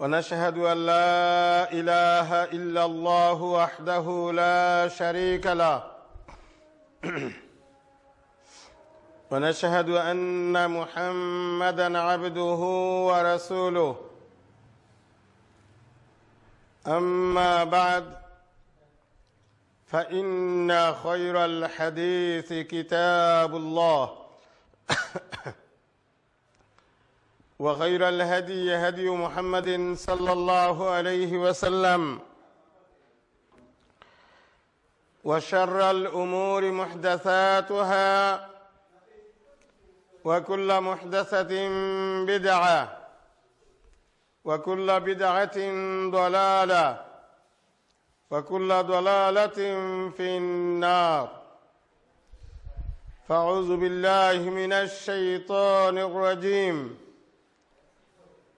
ونشهد أن لا إله إلا الله وحده لا شريك له ونشهد أن محمدا عبده ورسوله أما بعد فإن خير الحديث كتاب الله وخير الهدي هدي محمد صلى الله عليه وسلم وشر الأمور محدثاتها وكل محدثة بدعة وكل بدعة ضلالة وكل ضلالة في النار فاعوذ بالله من الشيطان الرجيم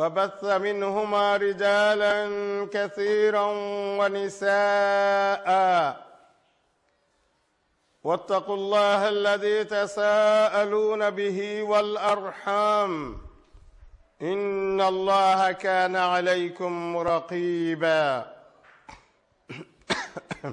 وبث منهما رجالا كثيرا ونساء واتقوا الله الذي تساءلون به والارحام ان الله كان عليكم رقيبا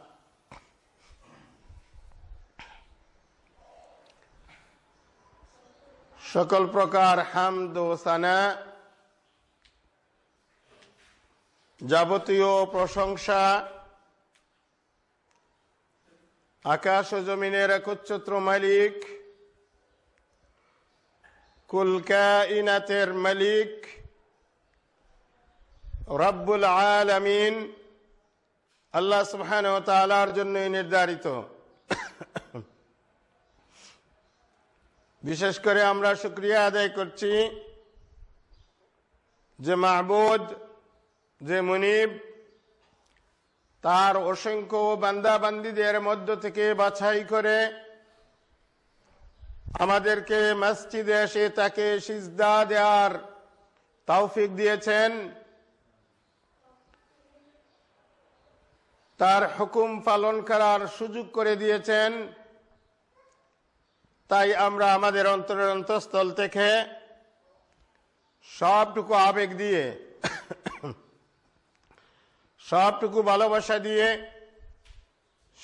সকল প্রকার হামদ ও সানা যাবতীয় প্রশংসা আকাশ ও জমিনের একচ্ছত্র মালিক কুলকা ইনাতের মালিক রব্বুল আলামিন আল্লাহ সুহান ও তালার জন্যই নির্ধারিত বিশেষ করে আমরা শুক্রিয়া আদায় করছি যে মাহবুদ যে মুনিব তার অসংখ্য বান্দাবান্দিদের মধ্য থেকে বাছাই করে আমাদেরকে মসজিদে এসে তাকে সিজদা দেওয়ার তৌফিক দিয়েছেন তার হুকুম পালন করার সুযোগ করে দিয়েছেন তাই আমরা আমাদের অন্তরের অন্তঃস্থল থেকে সবটুকু আবেগ দিয়ে সবটুকু ভালোবাসা দিয়ে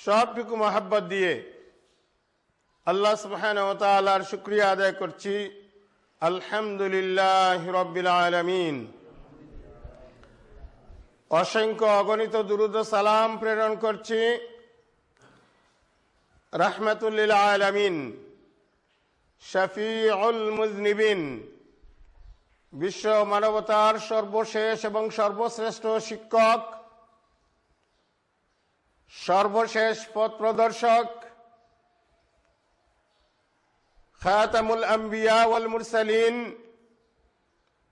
সবটুকু মহাব্বত দিয়ে আল্লাহ সুবাহর শুক্রিয়া আদায় করছি আলহামদুলিল্লাহ রবিল আলমিন অসংখ্য অগণিত দুরুদ সালাম প্রেরণ করছি রহমতুল্লিল আলমিন شفيع المذنبين بشو مانوتار شربو شيش بن شربو سرستو شيكوك شربو شيش فوت برودرشوك خاتم الأنبياء والمرسلين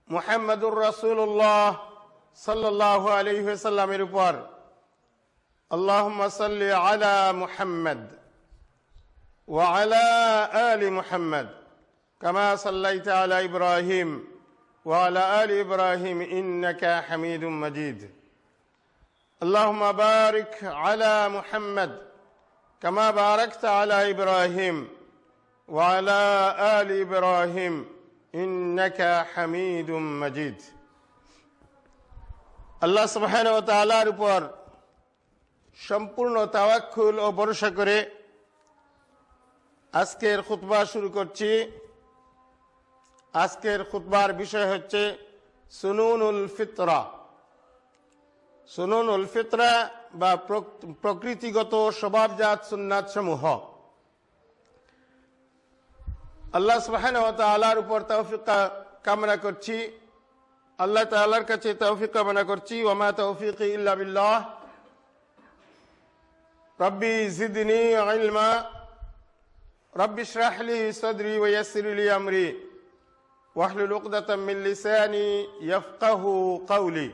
محمد رسول الله صلى الله عليه وسلم اللهم صل على محمد وعلى آل محمد كما صليت على إبراهيم وعلى آل إبراهيم إنك حميد مجيد اللهم بارك على محمد كما باركت على إبراهيم وعلى آل إبراهيم إنك حميد مجيد الله سبحانه وتعالى উপর সম্পূর্ণ তাওয়াক্কুল ও ভরসা করে আজকের খুতবা শুরু করছি আজকের খুতবার বিষয় হচ্ছে সুনুনুল ফিতরা সুনুনুল ফিতরা বা প্রকৃতিগত স্বভাবজাত সুন্নাত সমূহ আল্লাহ সুহানার উপর তৌফিকা কামনা করছি আল্লাহ তাল্লাহর কাছে তৌফিক কামনা করছি ওমা তৌফিক ইল্লা রব্বি জিদিনী আইলমা رب اشرح لي صدري ويسر لي أمري واحلل عقدة من لساني يفقه قولي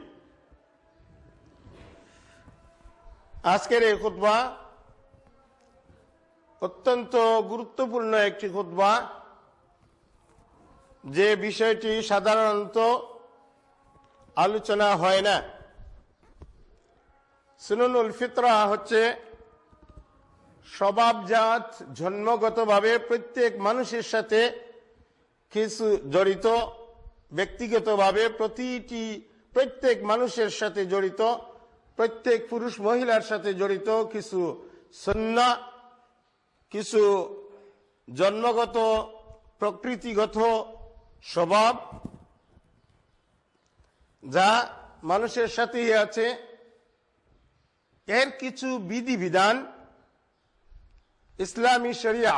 আজকের এই খুতবা অত্যন্ত গুরুত্বপূর্ণ একটি খুতবা যে বিষয়টি সাধারণত আলোচনা হয় না সুনুল ফিতরা হচ্ছে স্বভাবজাত জন্মগতভাবে প্রত্যেক মানুষের সাথে কিছু জড়িত ব্যক্তিগতভাবে প্রতিটি প্রত্যেক মানুষের সাথে জড়িত প্রত্যেক পুরুষ মহিলার সাথে জড়িত কিছু সন্না কিছু জন্মগত প্রকৃতিগত স্বভাব যা মানুষের সাথেই আছে এর কিছু বিধিবিধান ইসলামী শরিয়া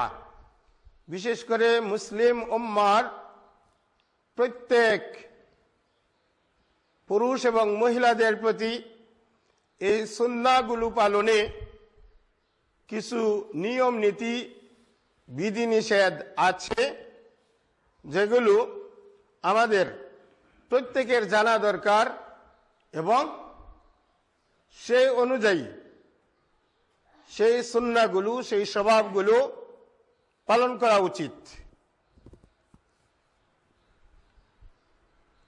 বিশেষ করে মুসলিম উম্মার প্রত্যেক পুরুষ এবং মহিলাদের প্রতি এই সন্ধ্যাগুলো পালনে কিছু নিয়ম নীতি বিধিনিষেধ আছে যেগুলো আমাদের প্রত্যেকের জানা দরকার এবং সেই অনুযায়ী সেই সুন্নাগুলো সেই স্বভাবগুলো পালন করা উচিত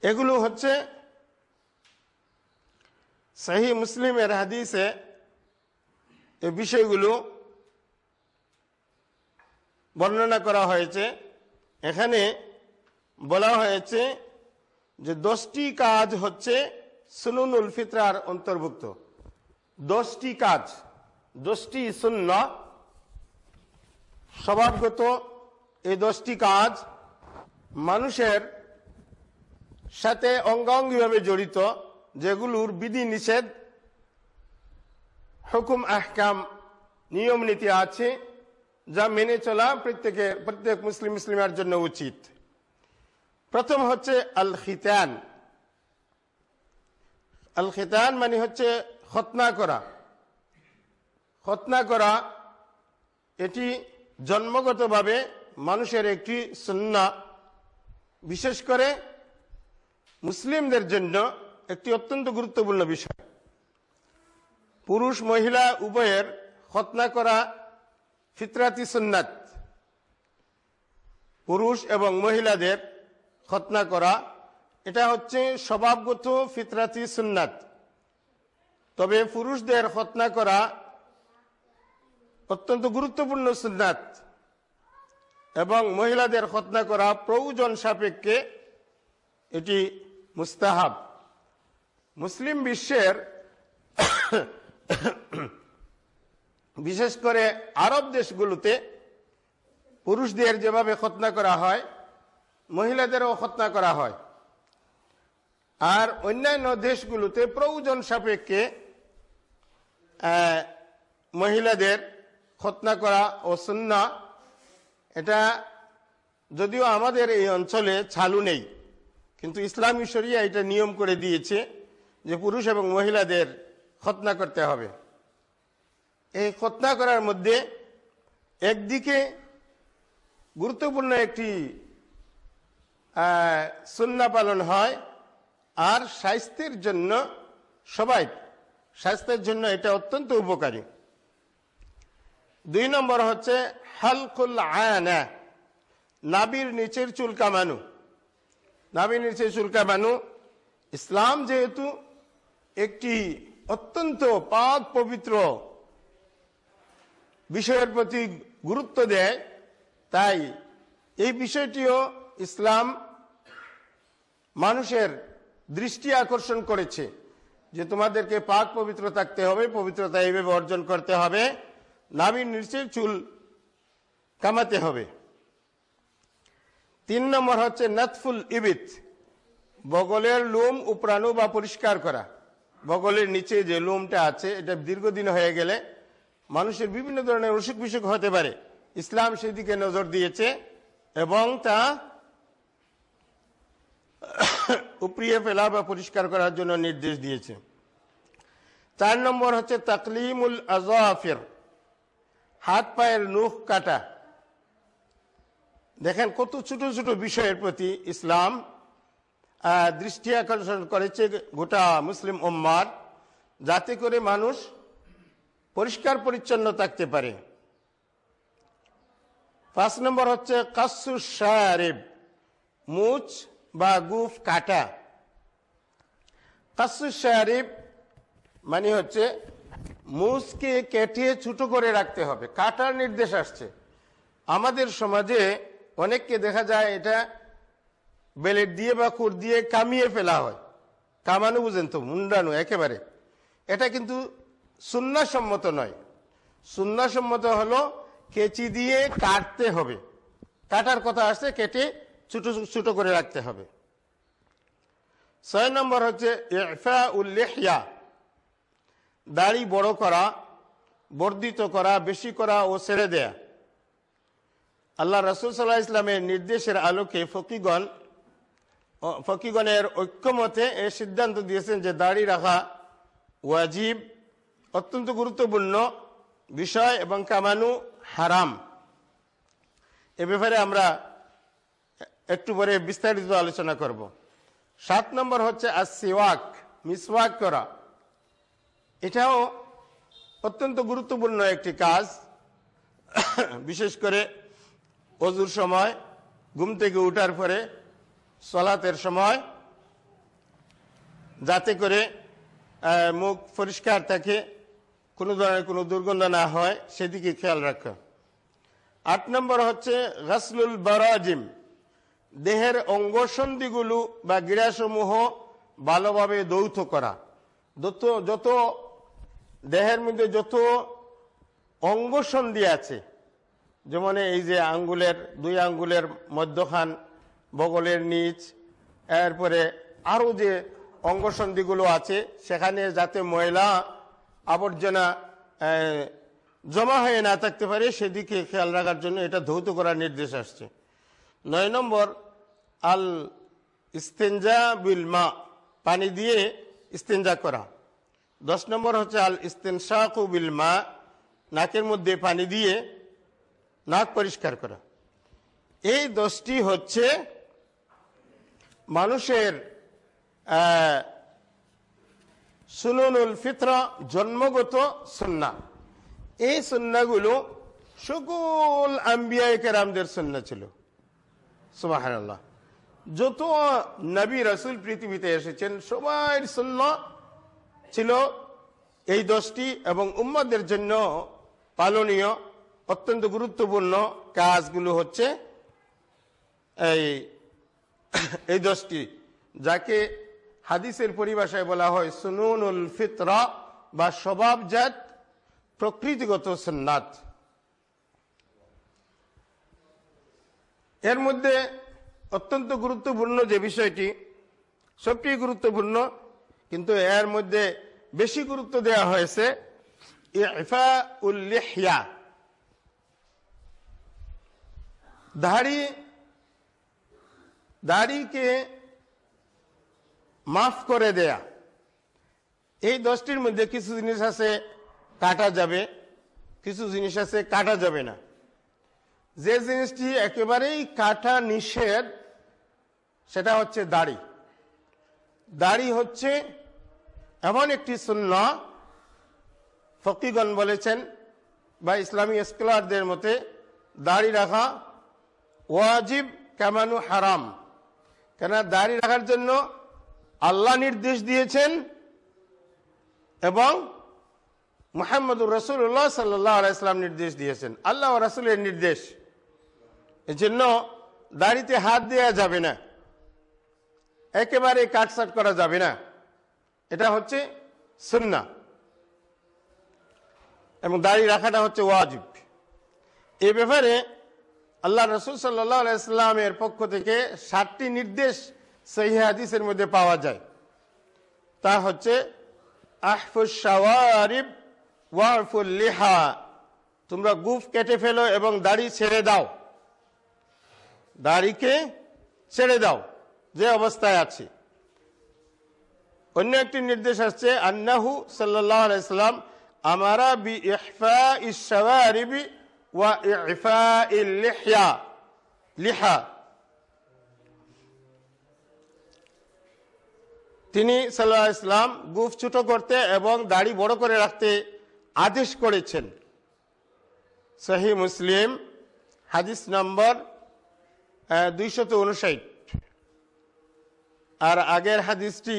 এগুলো হচ্ছে সাহি মুসলিমের হাদিসে এ বিষয়গুলো বর্ণনা করা হয়েছে এখানে বলা হয়েছে যে দশটি কাজ হচ্ছে সুনুনুল ফিতরার অন্তর্ভুক্ত দশটি কাজ দশটি শূন্য স্বভাবগত এই দশটি কাজ মানুষের সাথে অঙ্গাঙ্গিভাবে জড়িত যেগুলোর বিধি নিষেধ হুকুম আহকাম নিয়ম নীতি আছে যা মেনে চলা প্রত্যেকের প্রত্যেক মুসলিম মুসলিমের জন্য উচিত প্রথম হচ্ছে আল খিতান আল খিতান মানে হচ্ছে খতনা করা খতনা করা এটি জন্মগতভাবে মানুষের একটি সন্না বিশেষ করে মুসলিমদের জন্য একটি অত্যন্ত গুরুত্বপূর্ণ বিষয় পুরুষ মহিলা উভয়ের খতনা করা ফিতরাতি সন্ন্যাত পুরুষ এবং মহিলাদের খতনা করা এটা হচ্ছে স্বভাবগত ফিতরাতি সুন্নাত তবে পুরুষদের খতনা করা অত্যন্ত গুরুত্বপূর্ণ সুন্নাত এবং মহিলাদের খতনা করা প্রয়োজন সাপেক্ষে এটি মুস্তাহাব মুসলিম বিশ্বের বিশেষ করে আরব দেশগুলোতে পুরুষদের যেভাবে খতনা করা হয় মহিলাদেরও খতনা করা হয় আর অন্যান্য দেশগুলোতে প্রয়োজন সাপেক্ষে মহিলাদের খতনা করা ও সন্না এটা যদিও আমাদের এই অঞ্চলে চালু নেই কিন্তু ইসলামী শরিয়া এটা নিয়ম করে দিয়েছে যে পুরুষ এবং মহিলাদের খতনা করতে হবে এই খতনা করার মধ্যে একদিকে গুরুত্বপূর্ণ একটি সন্না পালন হয় আর স্বাস্থ্যের জন্য সবাই স্বাস্থ্যের জন্য এটা অত্যন্ত উপকারী দুই নম্বর হচ্ছে হালকুল আয়না নাবির নিচের মানু নাবির নিচের মানু ইসলাম যেহেতু একটি অত্যন্ত পাক পবিত্র বিষয়ের প্রতি গুরুত্ব দেয় তাই এই বিষয়টিও ইসলাম মানুষের দৃষ্টি আকর্ষণ করেছে যে তোমাদেরকে পাক পবিত্র থাকতে হবে পবিত্রতা এইভাবে অর্জন করতে হবে নাভির নিচে চুল কামাতে হবে তিন নম্বর হচ্ছে নাতফুল ইবিত বগলের লোম উপরানো বা পরিষ্কার করা বগলের নিচে যে লোমটা আছে এটা দীর্ঘদিন হয়ে গেলে মানুষের বিভিন্ন ধরনের অসুখ বিসুখ হতে পারে ইসলাম সেদিকে নজর দিয়েছে এবং তা উপরিয়ে ফেলা বা পরিষ্কার করার জন্য নির্দেশ দিয়েছে চার নম্বর হচ্ছে তাকলিমুল আজাফের হাত পায়ের নুখ কাটা দেখেন কত ছোট ছোট বিষয়ের প্রতি ইসলাম দৃষ্টি আকর্ষণ করেছে গোটা মুসলিম ওম্মার যাতে করে মানুষ পরিষ্কার পরিচ্ছন্ন থাকতে পারে পাঁচ নম্বর হচ্ছে কাসু সারেব মুচ বা গুফ কাটা কাসু সারেব মানে হচ্ছে মুসকে কেটে ছোট করে রাখতে হবে কাটার নির্দেশ আসছে আমাদের সমাজে অনেককে দেখা যায় এটা বেলেট দিয়ে বা কুর দিয়ে কামিয়ে ফেলা হয় কামানো বুঝেন তো মুন্ডানো একেবারে এটা কিন্তু সুন্নাসম্মত নয় সুন্নাসম্মত হলো কেচি দিয়ে কাটতে হবে কাটার কথা আসছে কেটে ছুটো ছুটো করে রাখতে হবে ছয় নম্বর হচ্ছে ইফা উল্লেহিয়া দাড়ি বড় করা বর্ধিত করা বেশি করা ও ছেড়ে দেয়া আল্লাহ রসুল সাল্লাহ ইসলামের নির্দেশের আলোকে ফকিগণ ফকিগণের ঐক্যমতে এ সিদ্ধান্ত দিয়েছেন যে দাড়ি রাখা ওয়াজিব অত্যন্ত গুরুত্বপূর্ণ বিষয় এবং কামানু হারাম এ ব্যাপারে আমরা একটু পরে বিস্তারিত আলোচনা করব সাত নম্বর হচ্ছে আসিওয়াক মিসওয়াক করা এটাও অত্যন্ত গুরুত্বপূর্ণ একটি কাজ বিশেষ করে অজুর সময় ঘুম থেকে উঠার পরে সলাতের সময় যাতে করে মুখ পরিষ্কার থাকে কোনো ধরনের কোনো দুর্গন্ধ না হয় সেদিকে খেয়াল রাখা আট নম্বর হচ্ছে গাসলুল বারাজিম দেহের অঙ্গসন্ধিগুলো বা গিরাসমূহ ভালোভাবে দৌথ করা যত দেহের মধ্যে যত অঙ্গ সন্ধি আছে যেমন এই যে আঙ্গুলের দুই আঙ্গুলের মধ্যখান বগলের নিচ এরপরে আরও যে অঙ্গসন্ধিগুলো আছে সেখানে যাতে ময়লা আবর্জনা জমা হয়ে না থাকতে পারে সেদিকে খেয়াল রাখার জন্য এটা ধৌত করার নির্দেশ আসছে নয় নম্বর আল ইস্তেঞ্জা বিল মা পানি দিয়ে ইস্তেঞ্জা করা দশ নম্বর হচ্ছে আল ইস্তেন বিল মা নাকের মধ্যে পানি দিয়ে নাক পরিষ্কার করা এই দশটি হচ্ছে মানুষের সুনুল ফিত্র জন্মগত সন্না এই সন্নাগুলো সকল রামদের সন্না ছিল সুবাহ যত নবী রসুল পৃথিবীতে এসেছেন সবাই সন্না ছিল এই দশটি এবং উম্মাদের জন্য পালনীয় অত্যন্ত গুরুত্বপূর্ণ কাজগুলো হচ্ছে এই এই দশটি যাকে হাদিসের পরিভাষায় বলা হয় সুনুনুল ফিতরা বা স্বভাবজাত প্রকৃতিগত সন্ন্যাত এর মধ্যে অত্যন্ত গুরুত্বপূর্ণ যে বিষয়টি সবটি গুরুত্বপূর্ণ কিন্তু এর মধ্যে বেশি গুরুত্ব দেয়া হয়েছে দাড়ি দাড়িকে মাফ করে দেয়া এই দশটির মধ্যে কিছু জিনিস আছে কাটা যাবে কিছু জিনিস আছে কাটা যাবে না যে জিনিসটি একেবারেই কাটা নিষেধ সেটা হচ্ছে দাড়ি দাড়ি হচ্ছে এমন একটি শূন্য ফকিগণ বলেছেন বা ইসলামী স্কলারদের মতে দাড়ি রাখা ওয়াজিব কেমানু হারাম কেন দাড়ি রাখার জন্য আল্লাহ নির্দেশ দিয়েছেন এবং মোহাম্মদুর রসুল্লাহ সাল্লাহ ইসলাম নির্দেশ দিয়েছেন আল্লাহ রসুলের নির্দেশ এজন্য দাড়িতে হাত দেওয়া যাবে না একেবারে কাটসাট করা যাবে না এটা হচ্ছে সুন্না এবং দাড়ি রাখাটা হচ্ছে ওয়াজিব এ ব্যাপারে আল্লাহ রসুল সাল্লাহ ইসলামের পক্ষ থেকে সাতটি নির্দেশ সেই হাদিসের মধ্যে পাওয়া যায় তা হচ্ছে আহফুসাওয়ারিব ওয়ারফুল লিহা তোমরা গুফ কেটে ফেলো এবং দাড়ি ছেড়ে দাও দাড়িকে ছেড়ে দাও যে অবস্থায় আছি অন্য একটি নির্দেশ আসছে আন্নাহু সাল্লাম আমারা বি ইফা ইসারিবি ওয়া ইফা ইহা লিহা তিনি সাল্লাহ ইসলাম গুফ ছুটো করতে এবং দাড়ি বড় করে রাখতে আদেশ করেছেন সহি মুসলিম হাদিস নম্বর দুইশত উনষাট আর আগের হাদিসটি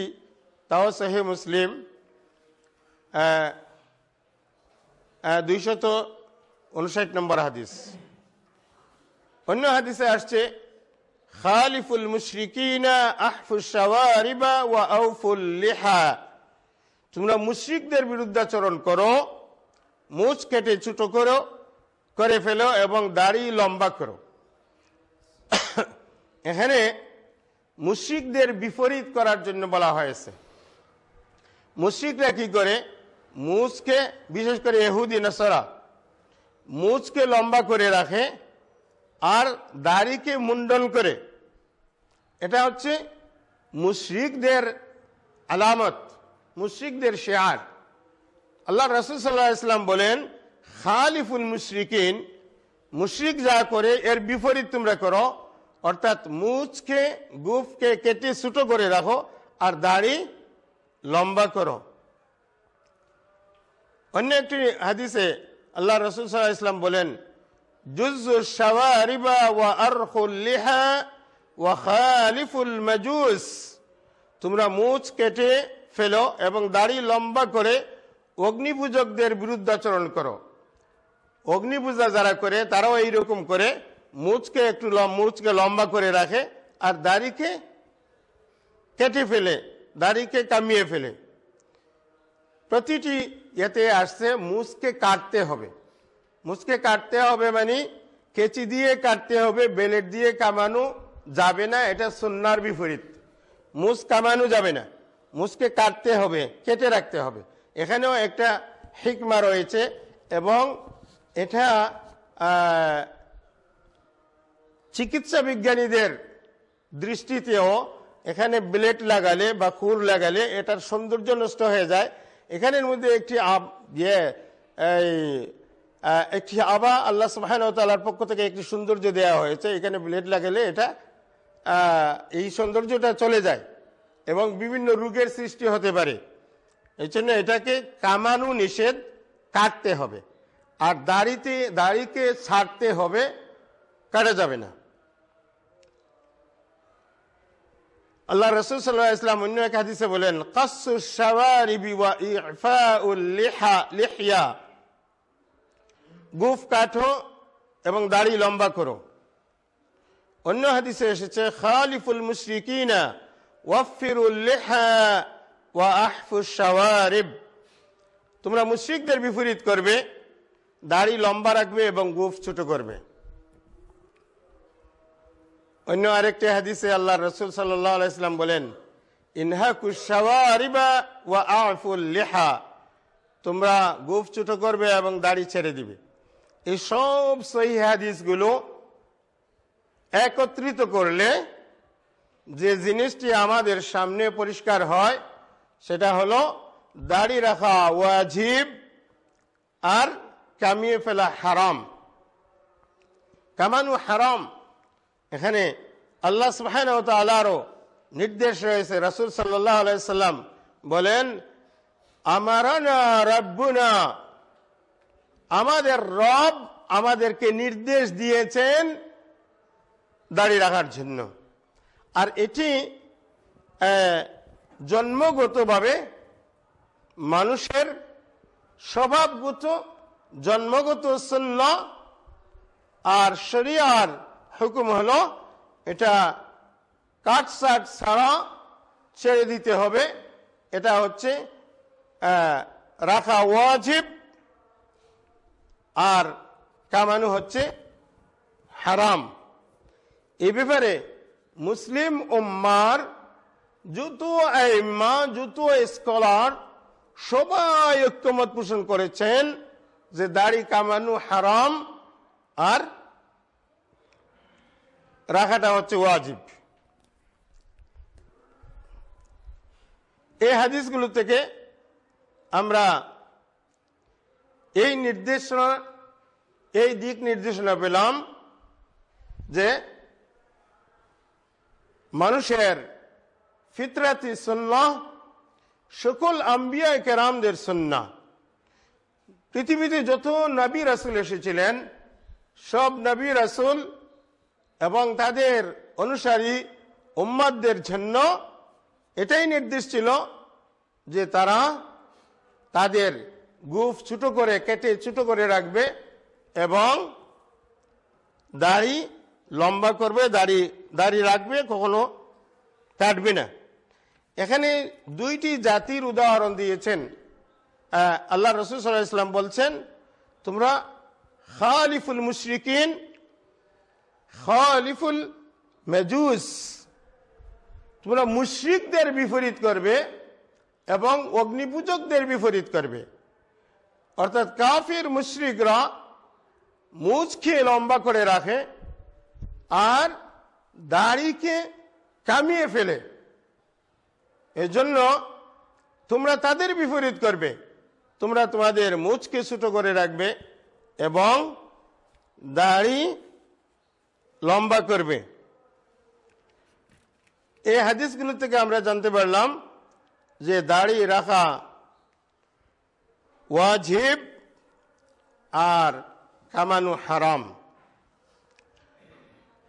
তাও সেহে মুসলিম দুইশত উনষাট নম্বর হাদিস অন্য হাদিসে আসছে খালিফুল মুশরিকিনা আহফুসাওয়ারিবা ওয়া আউফুল লিহা তোমরা মুশরিকদের বিরুদ্ধাচরণ করো মুছ কেটে ছুটো করো করে ফেলো এবং দাড়ি লম্বা করো এখানে মুশ্রিকদের বিপরীত করার জন্য বলা হয়েছে মুশ্রিকরা কি করে মুজকে বিশেষ করে এহুদি নসরা মুজকে লম্বা করে রাখে আর দাড়িকে মুন্ডন করে এটা হচ্ছে মুশ্রিকদের আলামত মুশ্রিকদের শেয়ার আল্লাহ রসুল সাল্লাহ ইসলাম বলেন খালিফুল মুশ্রিকিন মুশ্রিক যা করে এর বিপরীত তোমরা করো অর্থাৎ মুচকে গুফকে কেটে ছুটো করে রাখো আর দাড়ি লম্বা করো অন্য একটি হাদিসে আল্লাহ রসুল সাল্লাহ ইসলাম বলেন সাওয়ারিবা ওয়া তোমরা মুচ কেটে ফেলো এবং দাড়ি লম্বা করে অগ্নিপূজকদের বিরুদ্ধাচরণ করো অগ্নিপূজা যারা করে তারাও এইরকম করে মুচকে একটু মুচকে লম্বা করে রাখে আর দাড়িকে কেটে ফেলে দাড়িকে কামিয়ে ফেলে প্রতিটি এতে আসছে মুচকে কাটতে হবে মুচকে কাটতে হবে মানে কেচি দিয়ে কাটতে হবে বেলেট দিয়ে কামানো যাবে না এটা সন্ন্যার বিপরীত মুস কামানো যাবে না মুসকে কাটতে হবে কেটে রাখতে হবে এখানেও একটা হিকমা রয়েছে এবং এটা চিকিৎসা বিজ্ঞানীদের দৃষ্টিতেও এখানে ব্লেড লাগালে বা কুর লাগালে এটার সৌন্দর্য নষ্ট হয়ে যায় এখানের মধ্যে একটি ইয়ে এই একটি আবা আল্লাহ সুবাহর পক্ষ থেকে একটি সৌন্দর্য দেয়া হয়েছে এখানে ব্লেড লাগালে এটা এই সৌন্দর্যটা চলে যায় এবং বিভিন্ন রোগের সৃষ্টি হতে পারে এই জন্য এটাকে কামানু নিষেধ কাটতে হবে আর দাড়িতে দাড়িকে ছাড়তে হবে কাটা যাবে না আল্লাহ রসুল সাল্লাহ ইসলাম অন্য এক হাদিসে বলেন গুফ কাঠো এবং দাড়ি লম্বা করো অন্য হাদিসে এসেছে খালিফুল মুশরিকিনা তোমরা মুশ্রিকদের বিপরীত করবে দাড়ি লম্বা রাখবে এবং গুফ ছোট করবে অন্য আরেকটি হাদিসে আল্লাহ রসুল সাল্লাম বলেন ইনহা ওয়া লেহা তোমরা গুফ চুটো করবে এবং দাড়ি ছেড়ে দিবে এই সব সহি হাদিসগুলো একত্রিত করলে যে জিনিসটি আমাদের সামনে পরিষ্কার হয় সেটা হলো দাড়ি রাখা ওয়াজিব আর কামিয়ে ফেলা হারাম কামানু হারাম এখানে আল্লাহ সুহান ও তালারও নির্দেশ রয়েছে রাসুল সাল্লাহ আলাইসাল্লাম বলেন আমারানা রব্বুনা আমাদের রব আমাদেরকে নির্দেশ দিয়েছেন দাড়ি রাখার জন্য আর এটি জন্মগতভাবে মানুষের স্বভাবগত জন্মগত সন্ন্য আর শরিয়ার হুকুম হলো এটা সাট ছাড়া ছেড়ে দিতে হবে এটা হচ্ছে রাখা ওয়াজিব আর কামানো হচ্ছে হারাম এ ব্যাপারে মুসলিম উম্মার যত আইম্মা যুত স্কলার সবাই ঐক্যমত পোষণ করেছেন যে দাড়ি কামানো হারাম আর রাখাটা হচ্ছে ওয়াজিব এই হাদিসগুলো থেকে আমরা এই নির্দেশনা এই দিক নির্দেশনা পেলাম যে মানুষের ফিতরাতি সন্না সকল আম্বিয়া কেরামদের সন্না পৃথিবীতে যত নবী রাসুল এসেছিলেন সব নবী রাসুল এবং তাদের অনুসারী উম্মাদদের জন্য এটাই নির্দেশ ছিল যে তারা তাদের গুফ ছুটো করে কেটে ছুটো করে রাখবে এবং দাড়ি লম্বা করবে দাড়ি দাড়ি রাখবে কখনো কাটবে না এখানে দুইটি জাতির উদাহরণ দিয়েছেন আল্লাহ রসুল সাল্লাহ ইসলাম বলছেন তোমরা খালিফুল মুশরিকিন খালিফুল মেজুস তোমরা মুশ্রিকদের বিপরীত করবে এবং অগ্নিপূজকদের বিপরীত করবে অর্থাৎ কাফির মুশ্রিকরা মুজ খেয়ে লম্বা করে রাখে আর দাড়িকে কামিয়ে ফেলে এজন্য তোমরা তাদের বিপরীত করবে তোমরা তোমাদের মুছকে ছোটো করে রাখবে এবং দাড়ি লম্বা করবে এই হাদিসগুলো থেকে আমরা জানতে পারলাম যে দাড়ি রাখা ওয়াজিব আর কামানু হারাম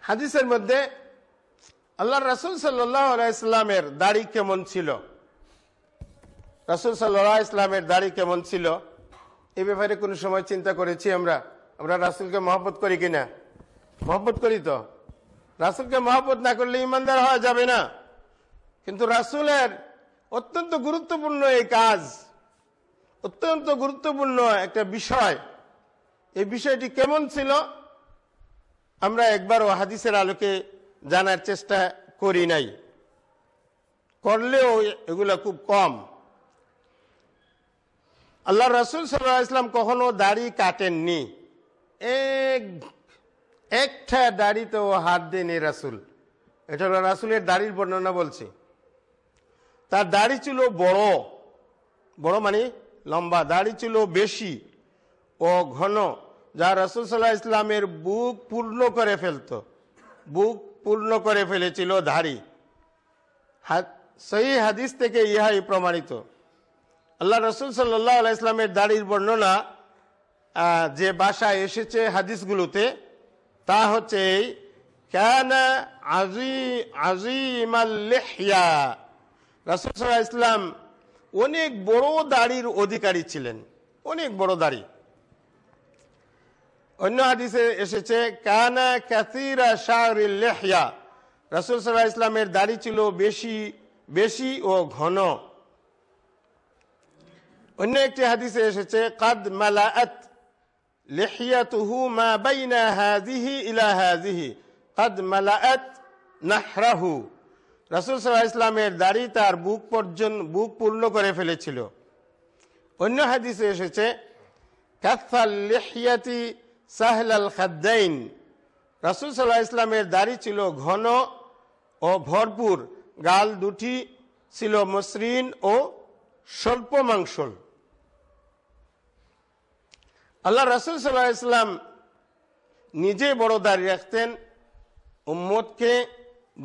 হাদিসের মধ্যে আল্লাহ রাসুল সাল্লাইসাল্লামের দাড়ি কেমন ছিল রাসুল সাল্লাহ ইসলামের দাড়ি কেমন ছিল এ ব্যাপারে কোনো সময় চিন্তা করেছি আমরা আমরা রাসুলকে মহব্বত করি কিনা মহব্বত করি তো রাসুলকে মহব্বত না করলে ইমানদার হওয়া যাবে না কিন্তু রাসুলের অত্যন্ত গুরুত্বপূর্ণ এই কাজ অত্যন্ত গুরুত্বপূর্ণ একটা বিষয় এই বিষয়টি কেমন ছিল আমরা একবারও হাদিসের আলোকে জানার চেষ্টা করি নাই করলেও এগুলো খুব কম আল্লাহ রসুল সাল্লাহ ইসলাম কখনো দাড়ি কাটেননি এক একটা ও হাত দেন রাসুল এটা হলো রাসুলের দাড়ির বর্ণনা বলছি তার দাড়ি ছিল বড় বড় মানে লম্বা দাড়ি ছিল বেশি ও ঘন যা রাসুল সাল্লাহ ইসলামের বুক পূর্ণ করে ফেলত বুক পূর্ণ করে ফেলেছিল দাড়ি সেই হাদিস থেকে ইহাই প্রমাণিত আল্লাহ রসুল সাল্লাহ আলাইসলামের দাড়ির বর্ণনা যে বাসায় এসেছে হাদিসগুলোতে তা হচ্ছে ইসলাম অনেক বড় দাড়ির অধিকারী ছিলেন অনেক বড় দাড়ি অন্য হাদিসে এসেছে কানা ক্যাথিরা শাহরিয়া রাসুল সাল ইসলামের দাড়ি ছিল বেশি বেশি ও ঘন অন্য একটি হাদিসে এসেছে কাদ মালা এত লিহিয়াতুহু মা বাইনা হাজিহি ইলা হাজিহি কাদ মালায়াত নাহরাহু রাসুল সাল্লাহ ইসলামের দাড়ি তার বুক পর্যন্ত বুক পূর্ণ করে ফেলেছিল অন্য হাদিসে এসেছে কাফাল লিহিয়াতি সাহলাল খাদ্দাইন রাসুল সাল্লাহ ইসলামের দাড়ি ছিল ঘন ও ভরপুর গাল দুটি ছিল মসৃণ ও স্বল্প মাংসল আল্লাহ রাসুল সাল্লাহ ইসলাম নিজে বড় দাড়ি রাখতেন উম্মদকে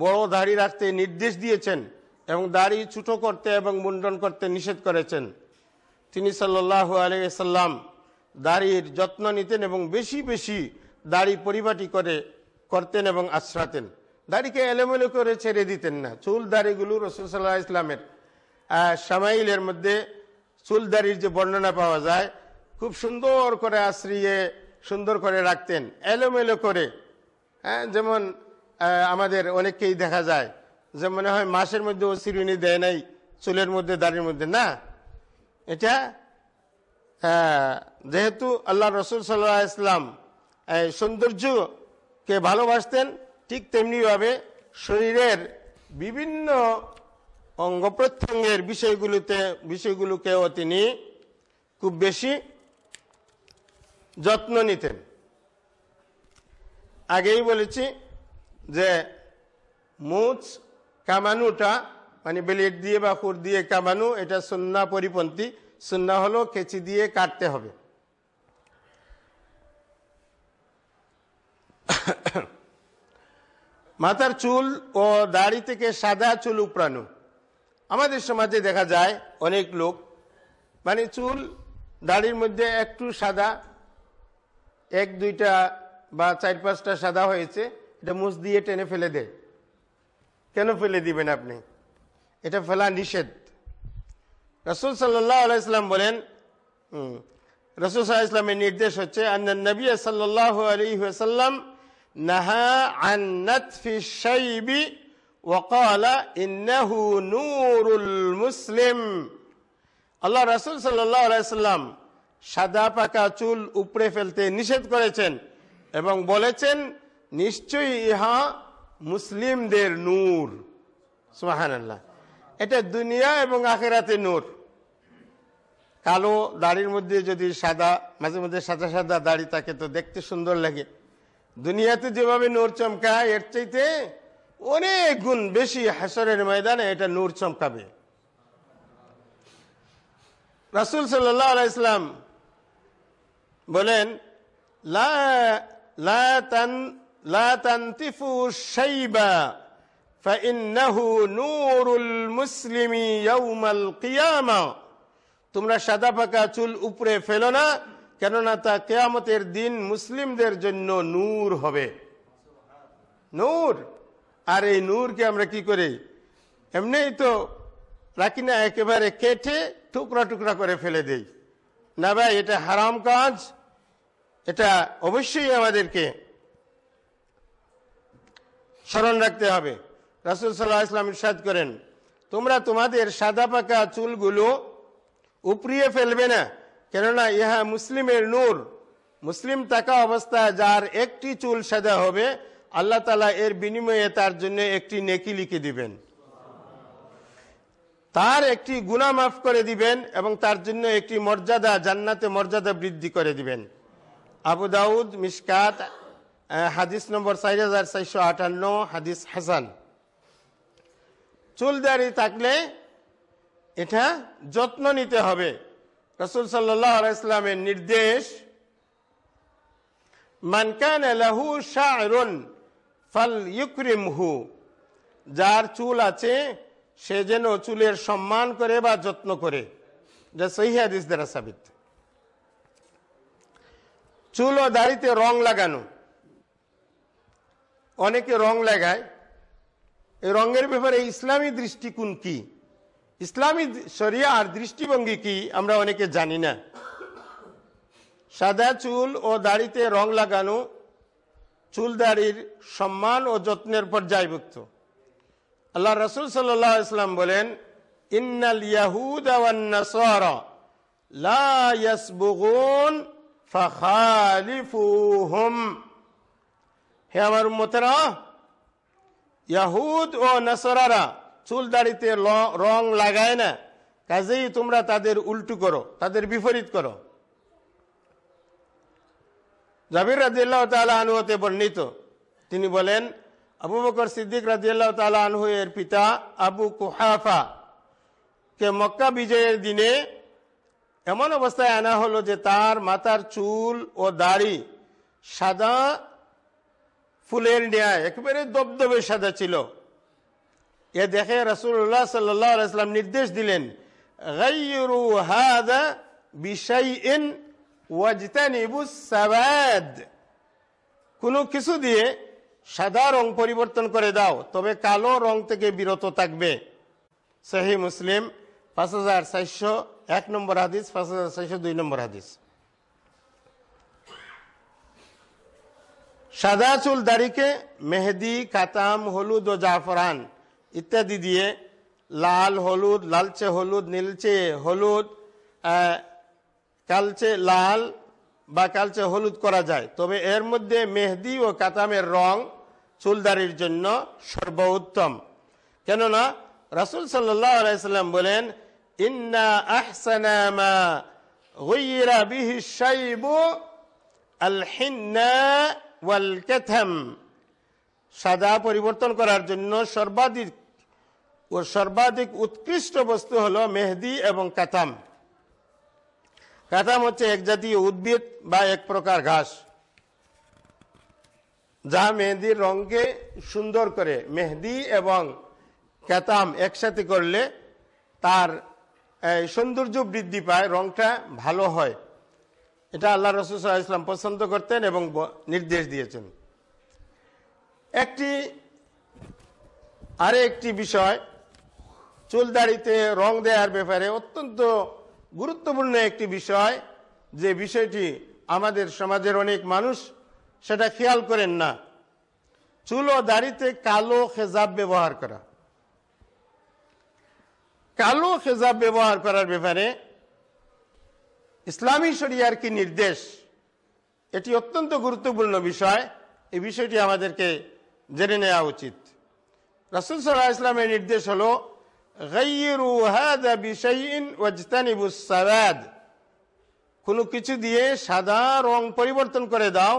বড় দাড়ি রাখতে নির্দেশ দিয়েছেন এবং দাড়ি ছুটো করতে এবং মুন্ডন করতে নিষেধ করেছেন তিনি সাল্লাহ আলাইসাল্লাম দাড়ির যত্ন নিতেন এবং বেশি বেশি দাড়ি পরিপাটি করে করতেন এবং আশ্রাতেন দাড়িকে এলোমেলো করে ছেড়ে দিতেন না চুল দাড়িগুলো রসুল সাল্লাহ ইসলামের সামাইলের মধ্যে চুল দাড়ির যে বর্ণনা পাওয়া যায় খুব সুন্দর করে আশ্রিয়ে সুন্দর করে রাখতেন এলোমেলো করে হ্যাঁ যেমন আমাদের অনেককেই দেখা যায় যে মনে হয় মাসের মধ্যে ও সিরুনি দেয় নাই চুলের মধ্যে দাড়ির মধ্যে না এটা যেহেতু আল্লাহ রসুল সাল্লাহ ইসলাম এই সৌন্দর্যকে ভালোবাসতেন ঠিক তেমনিভাবে শরীরের বিভিন্ন অঙ্গ প্রত্যঙ্গের বিষয়গুলোতে বিষয়গুলোকেও তিনি খুব বেশি যত্ন নিতেন আগেই বলেছি যে মুচ কামানুটা মানে ব্লেড দিয়ে বা খুর দিয়ে কামানো এটা সুন্না পরিপন্থী সুন্না হলো কেঁচি দিয়ে কাটতে হবে মাথার চুল ও দাড়ি থেকে সাদা চুল উপড়ানো আমাদের সমাজে দেখা যায় অনেক লোক মানে চুল দাড়ির মধ্যে একটু সাদা এক দুইটা বা চার পাঁচটা সাদা হয়েছে এটা মুছ দিয়ে টেনে ফেলে দেয় কেন ফেলে দিবেন আপনি এটা ফেলা নিষেধ রসুল সাল্লাম বলেন রসুল সাল্লাহ ইসলামের নির্দেশ হচ্ছে নাহা মুসলিম আল্লাহ রসুল সাল্লাম আলাইসাল্লাম সাদা পাকা চুল উপড়ে ফেলতে নিষেধ করেছেন এবং বলেছেন নিশ্চয়ই ইহা মুসলিমদের নূর সুহানাল্লাহ এটা দুনিয়া এবং আখেরাতে নূর কালো দাড়ির মধ্যে যদি সাদা মাঝে মধ্যে সাদা সাদা দাড়ি থাকে তো দেখতে সুন্দর লাগে দুনিয়াতে যেভাবে নূর চমকায় এর চাইতে অনেক গুণ বেশি হাসরের ময়দানে এটা নূর চমকাবে রাসুল সাল্লাহ আলাইসলাম বলেন তোমরা সাদা পাকা চুল উপরে ফেলো না কেননা তা কেয়ামতের দিন মুসলিমদের জন্য নূর হবে নূর আর এই নূরকে আমরা কি করি এমনিই তো রাখি না একেবারে কেটে টুকরা টুকরা করে ফেলে দেই না ভাই এটা হারাম কাজ এটা অবশ্যই আমাদেরকে স্মরণ রাখতে হবে রাসুল সাল্লাহ ইসলাম ইসাদ করেন তোমরা তোমাদের সাদা পাকা চুলগুলো উপরিয়ে ফেলবে না কেননা ইহা মুসলিমের নূর মুসলিম তাকা অবস্থায় যার একটি চুল সাদা হবে আল্লাহ তালা এর বিনিময়ে তার জন্য একটি নেকি লিখে দিবেন তার একটি গুণা মাফ করে দিবেন এবং তার জন্য একটি মর্যাদা জান্নাতে মর্যাদা বৃদ্ধি করে দিবেন আবু দাউদ মিসকাত হাদিস নম্বর চার হাজার চারশো আটান্ন হাদিস হাসান চুল দাঁড়ি থাকলে এটা যত্ন নিতে হবে রসুল সাল্লাহ নির্দেশ মানকান লাহু শাহরুন ফাল ইউক্রিমহু যার চুল আছে সে যেন চুলের সম্মান করে বা যত্ন করে যা সহি হাদিস দ্বারা সাবিত চুল ও দাড়িতে রং লাগানো অনেকে রং লাগায় এই রঙের ব্যাপারে ইসলামী দৃষ্টিকোণ কি ইসলামী শরিয়া আর দৃষ্টিভঙ্গি কি আমরা অনেকে জানি না সাদা চুল ও দাড়িতে রং লাগানো চুল দাড়ির সম্মান ও যত্নের পর্যায়ভুক্ত আল্লাহ রসুল সাল্লাহ ইসলাম বলেন ইন্নাল ইয়াহুদ হে আমার মতেরা ইয়াহুদ ও নাসরারা চুল দাড়িতে রং লাগায় না কাজেই তোমরা তাদের উল্টু করো তাদের বিপরীত করো জাবির রাজিল্লাহ তালা আনুয়তে বর্ণিত তিনি বলেন আবু বকর সিদ্দিক রাজিয়াল্লাহ তালা আনহু এর পিতা আবু কুহাফা কে মক্কা বিজয়ের দিনে এমন অবস্থায় আনা হলো যে তার মাতার চুল ও দাড়ি সাদা ফুলের ন্যায় একেবারে দবদবে সাদা ছিল এ দেখে রসুল্লাহ সাল্লাম নির্দেশ দিলেন কোনো কিছু দিয়ে সাদা রং পরিবর্তন করে দাও তবে কালো রং থেকে বিরত থাকবে সেহি মুসলিম পাঁচ হাজার চারশো এক নম্বর হাদিস পাঁচ হাজার চারশো দুই নম্বর হাদিস সাদা চুল দাড়িকে মেহেদি কাতাম হলুদ ও জাফরান ইত্যাদি দিয়ে লাল হলুদ লালচে হলুদ নীলচে হলুদ কালচে লাল বা কালচে হলুদ করা যায় তবে এর মধ্যে মেহেদি ও কাতামের রং চুলদারির জন্য সর্বোত্তম কেননা রাসুল সাল্লাম বলেন ইন্না আহসানামা সাদা পরিবর্তন করার জন্য সর্বাধিক ও সর্বাধিক উৎকৃষ্ট বস্তু হলো মেহেদি এবং কাতাম কাতাম হচ্ছে এক জাতীয় উদ্ভিদ বা এক প্রকার ঘাস যা মেহেদির রঙকে সুন্দর করে মেহেদি এবং ক্যাতাম একসাথে করলে তার সৌন্দর্য বৃদ্ধি পায় রঙটা ভালো হয় এটা আল্লাহ রসুল ইসলাম পছন্দ করতেন এবং নির্দেশ দিয়েছেন একটি আরে একটি বিষয় চুল দাড়িতে রং দেওয়ার ব্যাপারে অত্যন্ত গুরুত্বপূর্ণ একটি বিষয় যে বিষয়টি আমাদের সমাজের অনেক মানুষ সেটা খেয়াল করেন না চুল ও দাড়িতে কালো খেজাব ব্যবহার করা কালো খেজাব ব্যবহার করার ব্যাপারে ইসলামী শরিয়ার কি নির্দেশ এটি অত্যন্ত গুরুত্বপূর্ণ বিষয় এই বিষয়টি আমাদেরকে জেনে নেওয়া উচিত রাসুল সাল্লাহ ইসলামের নির্দেশ হলো কোনো কিছু দিয়ে সাদা রং পরিবর্তন করে দাও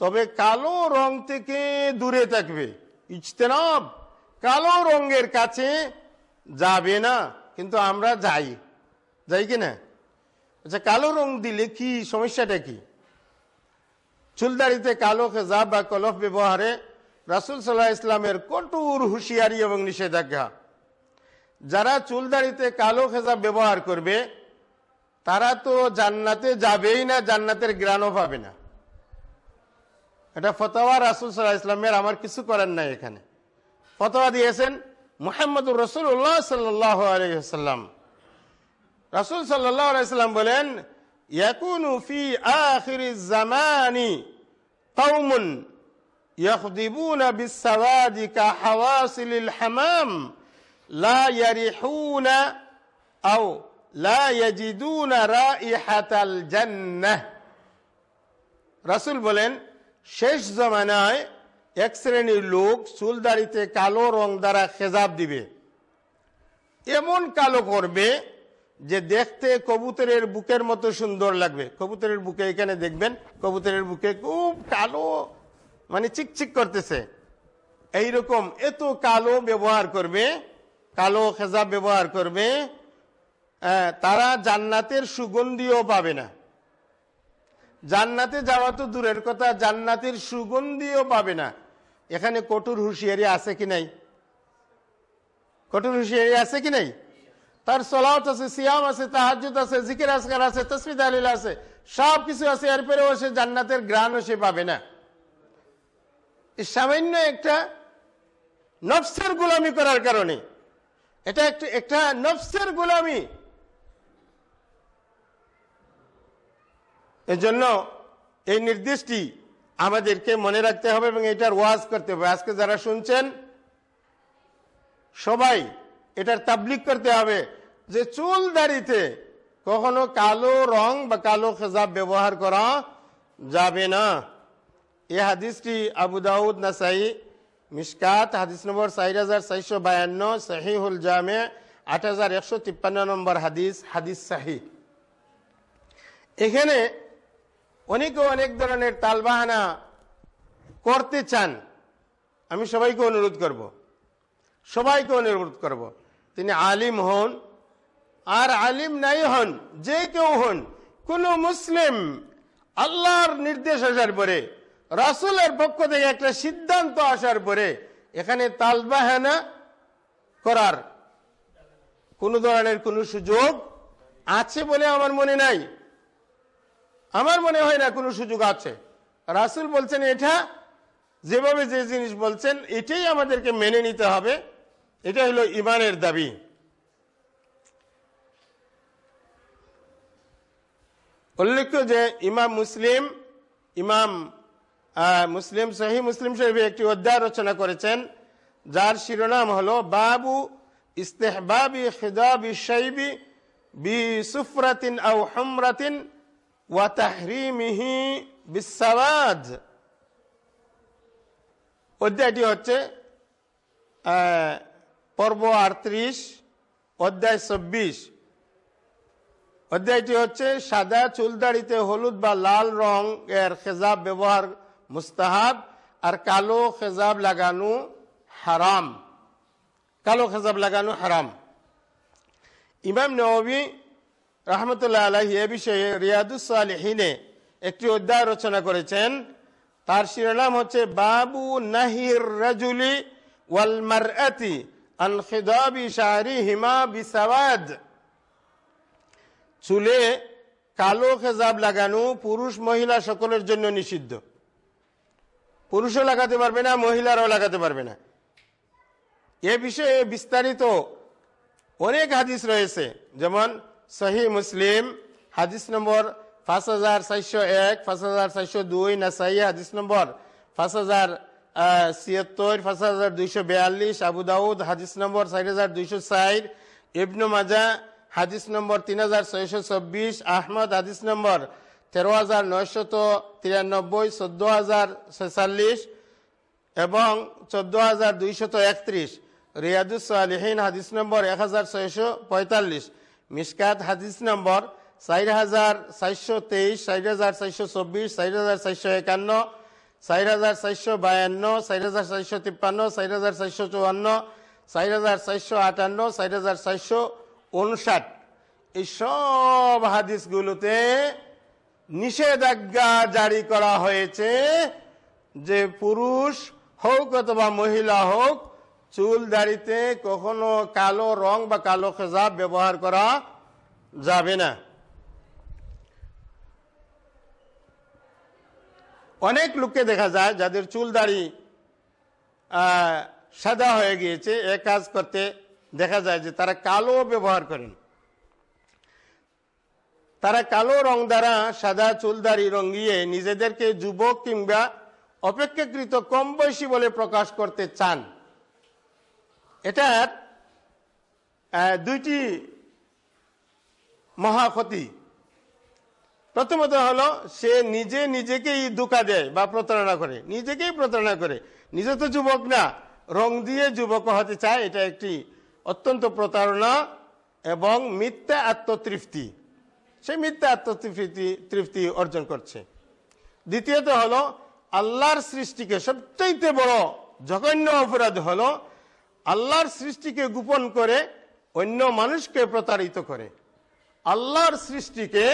তবে কালো রং থেকে দূরে থাকবে ইজতেনব কালো রঙের কাছে যাবে না কিন্তু আমরা যাই যাই কি না আচ্ছা কালো রং দিলে কি সমস্যাটা কি চুলদারিতে কালো খেজাব বা কলফ ব্যবহারে রাসুল সাল্লাহ ইসলামের কঠোর হুঁশিয়ারি এবং নিষেধাজ্ঞা যারা চুলদাড়িতে কালো খেজাব ব্যবহার করবে তারা তো জান্নাতে যাবেই না জান্নাতের গ্রানও পাবে না এটা ফতোয়া রাসুল সাল ইসলামের আমার কিছু করার নাই এখানে ফতোয়া দিয়েছেন মোহাম্মদুর রসুল সাল্লাহ আলহিহাল্লাম রাসুল সাল্লাম আলাইসাল্লাম বলেন ইয়াকুনুফি আখিরি জামানি কৌমুন يخضبون بالسواد লা আও লা রাসূল বলেন শেষ জমানায় এক শ্রেণীর লোক চুলদারিতে কালো রং দ্বারা খেজাব দিবে এমন কালো করবে যে দেখতে কবুতরের বুকের মতো সুন্দর লাগবে কবুতরের বুকে এখানে দেখবেন কবুতরের বুকে খুব কালো মানে চিকচিক করতেছে এইরকম এত কালো ব্যবহার করবে কালো খেজাব ব্যবহার করবে তারা জান্নাতের সুগন্ধিও পাবে না জান্নাতে যাওয়া তো দূরের কথা জান্নাতের সুগন্ধিও পাবে না এখানে কঠোর হুঁশিয়ারি আছে কি নাই কঠোর হুঁশিয়ারি আছে কি নাই তার সলাওত আছে সিয়াম আছে তাহাজুদ আছে জিকির আসকার আছে তসমিদ আলিল আছে সব কিছু আছে এরপরেও সে জান্নাতের গ্রাণও সে পাবে না সামান্য একটা নফসের গুলামি করার কারণে এটা একটা একটা নফসের গোলামি এজন্য এই নির্দেশটি আমাদেরকে মনে রাখতে হবে এবং এটার ওয়াজ করতে হবে আজকে যারা শুনছেন সবাই এটার তাবলিক করতে হবে যে চুল দাড়িতে কখনো কালো রং বা কালো খেজাব ব্যবহার করা যাবে না এ হাদিসটি আবু দাউদ নাসাই মিসকাত হাদিস নম্বর চার হাজার চারশো বায়ান্ন হুল জামে আট হাজার একশো তিপ্পান্ন নম্বর হাদিস হাদিস সাহি এখানে অনেক অনেক ধরনের তালবাহানা করতে চান আমি সবাইকে অনুরোধ করব। সবাইকে অনুরোধ করব। তিনি আলিম হন আর আলিম নাই হন যে কেউ হন কোনো মুসলিম আল্লাহর নির্দেশ আসার পরে রাসুলের পক্ষ থেকে একটা সিদ্ধান্ত আসার পরে এখানে তালবাহানা করার কোনো ধরনের কোনো সুযোগ আছে বলে আমার মনে নাই আমার মনে হয় না কোনো সুযোগ আছে রাসুল বলছেন এটা যেভাবে যে জিনিস বলছেন এটাই আমাদেরকে মেনে নিতে হবে এটা হলো ইমানের দাবি উল্লেখ্য যে ইমাম মুসলিম ইমাম মুসলিম সহি মুসলিম শরীফে একটি অধ্যায় রচনা করেছেন যার শিরোনাম হলো বাবু ইস্তেহবাবি খিদাবি শৈবি বি সুফরাতিন আউ হমরাতিন ওয়াতাহরিমিহি বিশ্বাবাদ অধ্যায়টি হচ্ছে পর্ব আটত্রিশ অধ্যায় চব্বিশ অধ্যায়টি হচ্ছে সাদা চুলদাড়িতে হলুদ বা লাল রঙ এর খেজাব ব্যবহার মুস্তাহাব আর কালো খেজাব লাগানো হারাম কালো খেজাব লাগানো হারাম ইমাম নবী রহমতুল্লাহ আলহী এ বিষয়ে রিয়াদুসালহীনে একটি অধ্যায় রচনা করেছেন তার শিরোনাম হচ্ছে বাবু নাহির রাজুলি ওয়ালমার হিমা চুলে কালো খেজাব লাগানো পুরুষ মহিলা সকলের জন্য নিষিদ্ধ পুরুষও লাগাতে পারবে না মহিলারাও লাগাতে পারবে না এ বিষয়ে বিস্তারিত অনেক হাদিস রয়েছে যেমন সহি মুসলিম হাদিস নম্বর পাঁচ হাজার চারশো এক পাঁচ হাজার চারশো দুই নাসাই হাদিস নম্বর পাঁচ হাজার ছিয়াত্তর পাঁচ হাজার দুইশো বিয়াল্লিশ আবুদাউদ হাদিস নম্বর চার হাজার দুইশো চার ইবনু মাজা হাদিস নম্বর তিন হাজার ছয়শো চব্বিশ আহমদ হাদিস নম্বর তেরো হাজার নয়শত তিরানব্বই চোদ্দ হাজার ছেচল্লিশ এবং চোদ্দ হাজার দুইশত একত্রিশ রিয়াদুসালহীন হাদিস নম্বর এক হাজার ছয়শো পঁয়তাল্লিশ মিসকাত হাদিস নম্বর চার হাজার চারশো তেইশ চার হাজার চারশো চব্বিশ চার হাজার চারশো একান্ন চার হাজার চারশো বায়ান্ন চার হাজার চারশো তিপ্পান্ন চার হাজার চারশো চুয়ান্ন চার হাজার চারশো আটান্ন চার হাজার চারশো উনষাট এই সব হাদিসগুলোতে নিষেধাজ্ঞা জারি করা হয়েছে যে পুরুষ হোক অথবা মহিলা হোক চুল দাড়িতে কখনো কালো রং বা কালো খেজাব ব্যবহার করা যাবে না অনেক লোককে দেখা যায় যাদের চুল দাড়ি সাদা হয়ে গিয়েছে এ কাজ করতে দেখা যায় যে তারা কালো ব্যবহার করেন তারা কালো রং দ্বারা সাদা চুলদারি রঙিয়ে নিজেদেরকে যুবক কিংবা অপেক্ষাকৃত কম বয়সী বলে প্রকাশ করতে চান এটার দুইটি মহাক্ষতি প্রথমত হলো সে নিজে নিজেকেই দুকা দেয় বা প্রতারণা করে নিজেকেই প্রতারণা করে নিজে তো যুবক না রং দিয়ে যুবক হতে চায় এটা একটি অত্যন্ত প্রতারণা এবং মিথ্যা আত্মতৃপ্তি সে মিথ্যা আত্মতৃপ্তি তৃপ্তি অর্জন করছে দ্বিতীয়ত হলো আল্লাহর সৃষ্টিকে সবচাইতে বড় জঘন্য অপরাধ হলো আল্লাহর সৃষ্টিকে গোপন করে অন্য মানুষকে প্রতারিত করে আল্লাহর সৃষ্টিকে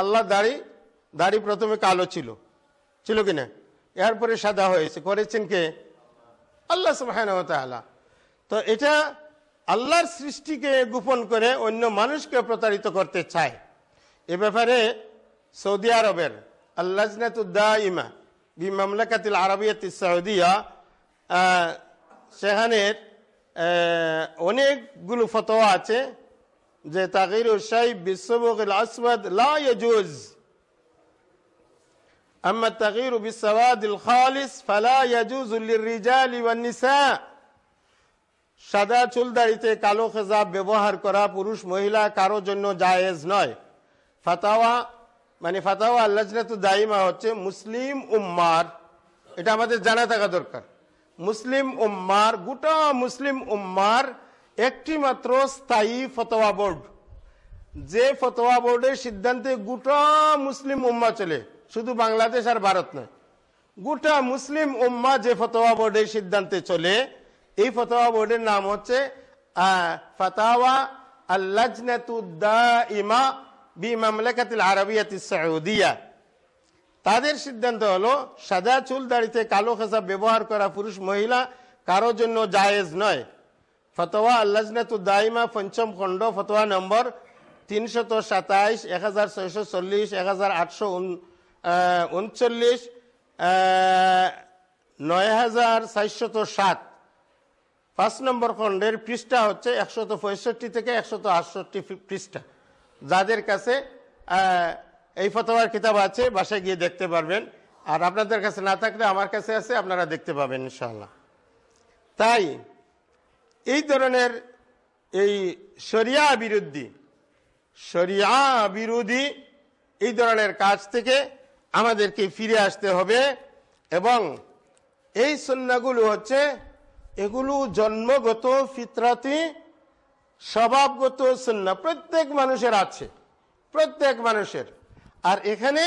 আল্লাহ দাড়ি দাড়ি প্রথমে কালো ছিল ছিল কিনা এরপরে সাদা হয়েছে করেছেন কে আল্লাহ সুবাহ তো এটা আল্লাহর সৃষ্টিকে গোপন করে অন্য মানুষকে প্রতারিত করতে চায় এ ব্যাপারে সৌদি আরবের আল্লাজনাতুদ্দা ইমা বি মামলাকাতিল আরবিয়াত সৌদিয়া সেখানের অনেকগুলো ফতোয়া আছে যে তাকির সাহিব বিশ্ববকিল আসবাদ লাজুজ أما التغيير খালিস ফালা ইয়াজুজ উল্লির রিজা والنساء সাদা চুলদাড়িতে কালো খেজাব ব্যবহার করা পুরুষ মহিলা কারো জন্য জায়েজ নয় ফাতাওয়া মানে ফাতাওয়া আল্লাহ দাইমা হচ্ছে মুসলিম উম্মার এটা আমাদের জানা থাকা দরকার মুসলিম উম্মার গোটা মুসলিম উম্মার একটি মাত্র স্থায়ী ফতোয়া বোর্ড যে ফতোয়া বোর্ডের সিদ্ধান্তে গোটা মুসলিম উম্মা চলে শুধু বাংলাদেশ আর ভারত নয় গোটা মুসলিম উম্মা যে ফতোয়া বোর্ডের সিদ্ধান্তে চলে এই ফতোয়া বোর্ডের নাম হচ্ছে ইমা বি তাদের সিদ্ধান্ত হলো সাদা চুল দাড়িতে কালো খাসা ব্যবহার করা পুরুষ মহিলা কারোর জন্য জায়েজ নয় ফতোয়া আল্লাহনেতুদ্দাইমা পঞ্চম খণ্ড ফতোয়া নম্বর তিনশত সাতাইশ এক হাজার ছয়শো চল্লিশ এক হাজার আটশো উনচল্লিশ নয় হাজার চারশত সাত পাঁচ নম্বর খণ্ডের পৃষ্ঠা হচ্ছে একশত পঁয়ষট্টি থেকে একশত আটষট্টি পৃষ্ঠা যাদের কাছে এই ফতোয়ার কিতাব আছে বাসায় গিয়ে দেখতে পারবেন আর আপনাদের কাছে না থাকলে আমার কাছে আছে আপনারা দেখতে পাবেন ইনশাল্লাহ তাই এই ধরনের এই সরিয়া বিরোধী সরিয়া বিরোধী এই ধরনের কাজ থেকে আমাদেরকে ফিরে আসতে হবে এবং এই সন্ন্যাগুলো হচ্ছে এগুলো জন্মগত ফিতরাতি স্বভাবগত সন্না প্রত্যেক মানুষের আছে প্রত্যেক মানুষের আর এখানে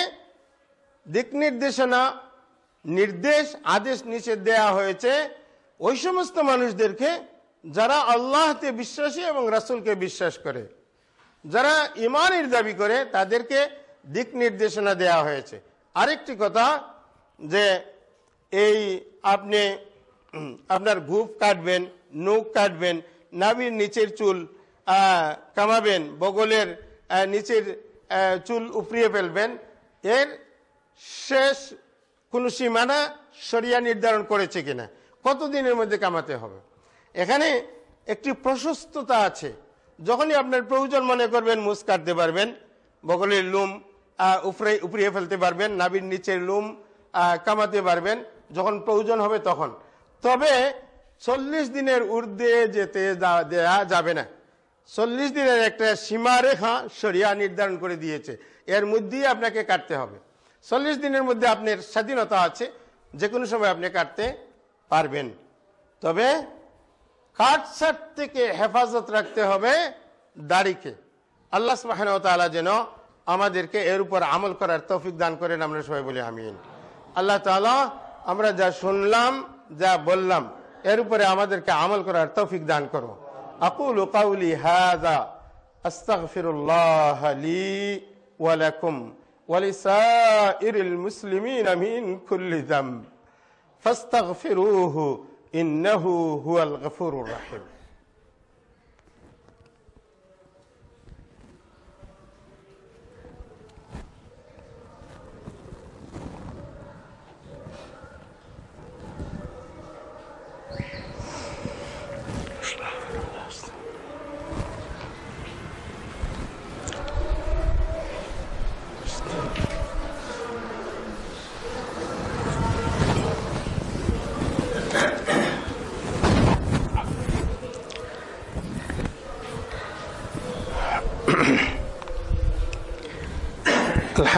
দিক নির্দেশনা নির্দেশ আদেশ নিষেধ দেয়া হয়েছে ওই সমস্ত মানুষদেরকে যারা আল্লাহতে বিশ্বাসী এবং রাসুলকে বিশ্বাস করে যারা ইমানের দাবি করে তাদেরকে দিক নির্দেশনা দেয়া হয়েছে আরেকটি কথা যে এই আপনি আপনার ঘুপ কাটবেন নৌখ কাটবেন নাভির নিচের চুল কামাবেন বগলের নিচের চুল উপরিয়ে ফেলবেন এর শেষ কোনো সীমানা সরিয়া নির্ধারণ করেছে কিনা কতদিনের মধ্যে কামাতে হবে এখানে একটি প্রশস্ততা আছে যখনই আপনার প্রয়োজন মনে করবেন মুস কাটতে পারবেন বগলের লুম উপরে উপরিয়ে ফেলতে পারবেন নাবির নিচের লুম কামাতে পারবেন যখন প্রয়োজন হবে তখন তবে চল্লিশ দিনের ঊর্ধ্বে যেতে দেয়া যাবে না চল্লিশ দিনের একটা সীমারেখা সরিয়া নির্ধারণ করে দিয়েছে এর মধ্যেই আপনাকে কাটতে হবে চল্লিশ দিনের মধ্যে আপনার স্বাধীনতা আছে যে কোনো সময় আপনি কাটতে পারবেন তবে কাটসাট থেকে হেফাজত রাখতে হবে দাড়িকে আল্লাহ তালা যেন আমাদেরকে এর উপর আমল করার তৌফিক দান করেন আমরা সবাই বলি আমিন আল্লাহ তালা আমরা যা শুনলাম যা বললাম এর উপরে আমাদেরকে আমল করার তৌফিক দান করো আকুল কাউলি হাজা আস্তাগফিরুল্লাহ লি ওয়া লাকুম ওয়া লিসাইরিল মুসলিমিনা মিন কুল্লি যামব ফাস্তাগফিরুহু ইন্নাহু হুয়াল গফুরুর রাহিম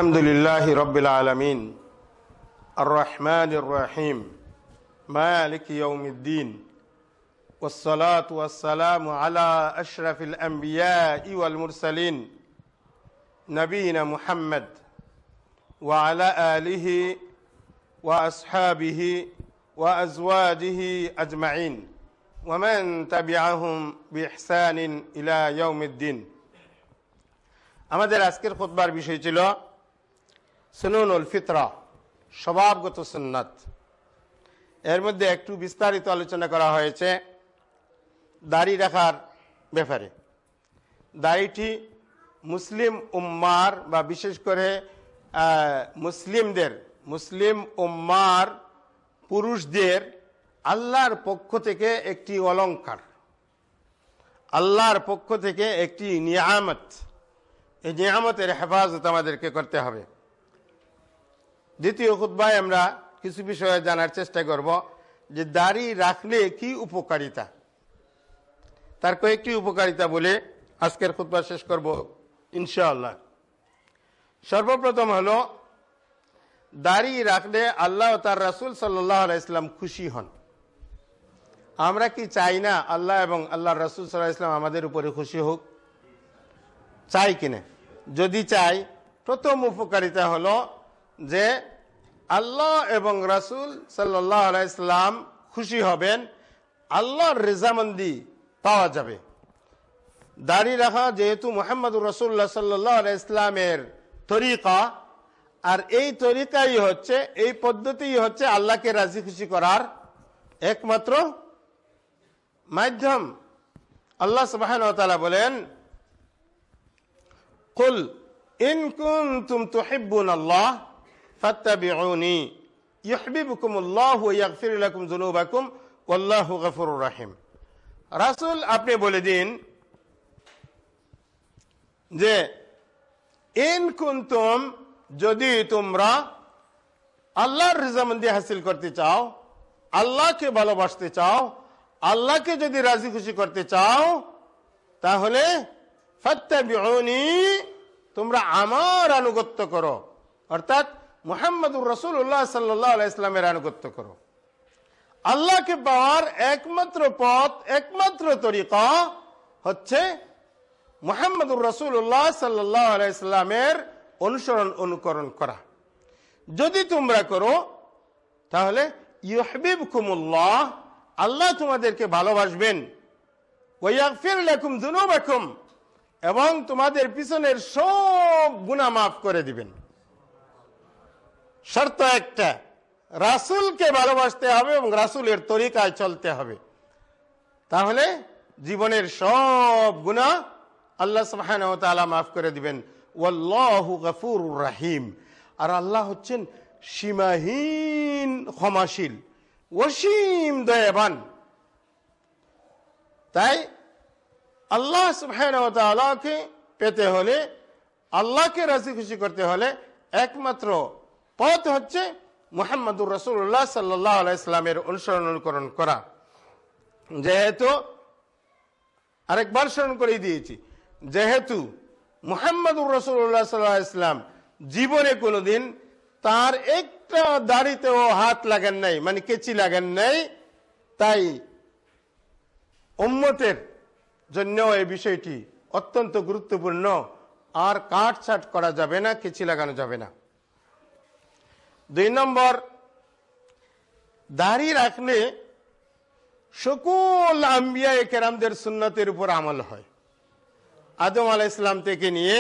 الحمد لله رب العالمين الرحمن الرحيم مالك يوم الدين والصلاة والسلام على أشرف الأنبياء والمرسلين نبينا محمد وعلى آله وأصحابه وأزواجه أجمعين ومن تبعهم بإحسان إلى يوم الدين আমাদের আজকের খুতবার বিষয় ছিল সুনুনুল ফিতরা স্বভাবগত সুন্নাত এর মধ্যে একটু বিস্তারিত আলোচনা করা হয়েছে দাড়ি রাখার ব্যাপারে দাড়িটি মুসলিম উম্মার বা বিশেষ করে মুসলিমদের মুসলিম উম্মার পুরুষদের আল্লাহর পক্ষ থেকে একটি অলঙ্কার আল্লাহর পক্ষ থেকে একটি নিয়ামত এই নিয়ামতের হেফাজত আমাদেরকে করতে হবে দ্বিতীয় খুদ্ায় আমরা কিছু বিষয়ে জানার চেষ্টা করব যে দাড়ি রাখলে কি উপকারিতা তার কয়েকটি উপকারিতা বলে আজকের খুদ্া শেষ করব ইনশাআল্লাহ সর্বপ্রথম হল দাড়ি রাখলে আল্লাহ তার রাসুল সাল্লাহ ইসলাম খুশি হন আমরা কি চাই না আল্লাহ এবং আল্লাহ রসুল সাল্লাহ ইসলাম আমাদের উপরে খুশি হোক চাই কিনে যদি চাই প্রথম উপকারিতা হলো যে আল্লাহ এবং রাসুল সাল্লাম আলাইসলাম খুশি হবেন আল্লাহর রেজামন্দি পাওয়া যাবে দাড়ি রাখা যেহেতু মোহাম্মদুর রসুল্লাহ সাল্লাহ ইসলামের তরিকা আর এই তরিকাই হচ্ছে এই পদ্ধতি হচ্ছে আল্লাহকে রাজি খুশি করার একমাত্র মাধ্যম আল্লাহ সুবাহন বলেন কুল ইনকুন তুম তো হেব্বুন আল্লাহ ফাত্তাবিউনি ইহবিবুকুমুল্লাহ আপনি বলে দিন যে ইন কুনতুম যদি তোমরা আল্লাহর রেজামন্দি হাসিল করতে চাও আল্লাহকে ভালোবাসতে চাও আল্লাহকে যদি রাজি খুশি করতে চাও তাহলে তোমরা আমার আনুগত্য করো অর্থাৎ মোহাম্মদুর রসুল্লাহ সাল্লাহ ইসলামের আনুগত্য করো আল্লাহকে পাওয়ার একমাত্র পথ একমাত্র তরিকা হচ্ছে মোহাম্মদুর রসুল্লাহ সাল্লাহ ইসলামের অনুসরণ অনুকরণ করা যদি তোমরা করো তাহলে ইহবিব কুমুল্লাহ আল্লাহ তোমাদেরকে ভালোবাসবেন লেখুম এবং তোমাদের পিছনের সব গুণা মাফ করে দিবেন শর্ত একটা রাসুলকে ভালোবাসতে হবে এবং রাসুলের তরিকায় চলতে হবে তাহলে জীবনের সব গুণা আল্লাহ সাহান মাফ করে দিবেন ওয়াল্লাহু রাহিম আর আল্লাহ হচ্ছেন সীমাহীন ক্ষমাশীল ওসীম দয়াবান তাই আল্লাহ সুবাহকে পেতে হলে আল্লাহকে রাজি খুশি করতে হলে একমাত্র পথ হচ্ছে মোহাম্মদুর রসুল্লাহ সাল্লাহ আলাইস্লামের অনুসরণ অনুকরণ করা যেহেতু আরেকবার স্মরণ করে দিয়েছি যেহেতু মোহাম্মদুর রসুল্লাহ সাল্লাহ ইসলাম জীবনে কোনোদিন তার একটা দাড়িতেও হাত লাগেন নাই মানে কেচি লাগেন নাই তাই উম্মতের জন্য এই বিষয়টি অত্যন্ত গুরুত্বপূর্ণ আর কাটছাট করা যাবে না কেচি লাগানো যাবে না দুই নম্বর দাড়ি রাখলে সকল আম্বিয়া একেরামদের সুন্নতের উপর আমল হয় আদম আলা ইসলাম থেকে নিয়ে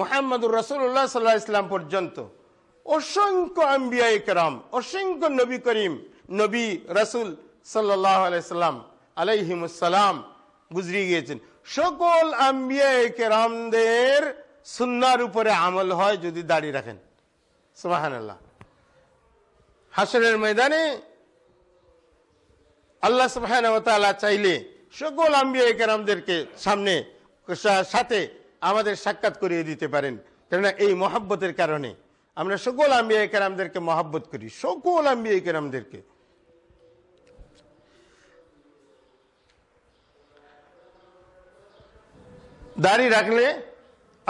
মোহাম্মদুর রসুল্লাহ সাল্লাহ ইসলাম পর্যন্ত অসংখ্য আম্বিয়া কেরাম অসংখ্য নবী করিম নবী রসুল সাল্লাহ আলাইসাল্লাম আলাইহিমসালাম গুজরিয়ে গিয়েছেন সকল আম্বিয়া একেরামদের সুন্নার উপরে আমল হয় যদি দাঁড়িয়ে রাখেন সুবাহান আল্লাহ হাসরের ময়দানে আল্লাহ সুবাহানতালা চাইলে সকল আম্বিয়া কেরামদেরকে সামনে সাথে আমাদের সাক্ষাৎ করিয়ে দিতে পারেন কেননা এই মহাব্বতের কারণে আমরা সকল আম্বিয়া কেরামদেরকে মহাব্বত করি সকল আম্বিয়া কেরামদেরকে দাড়ি রাখলে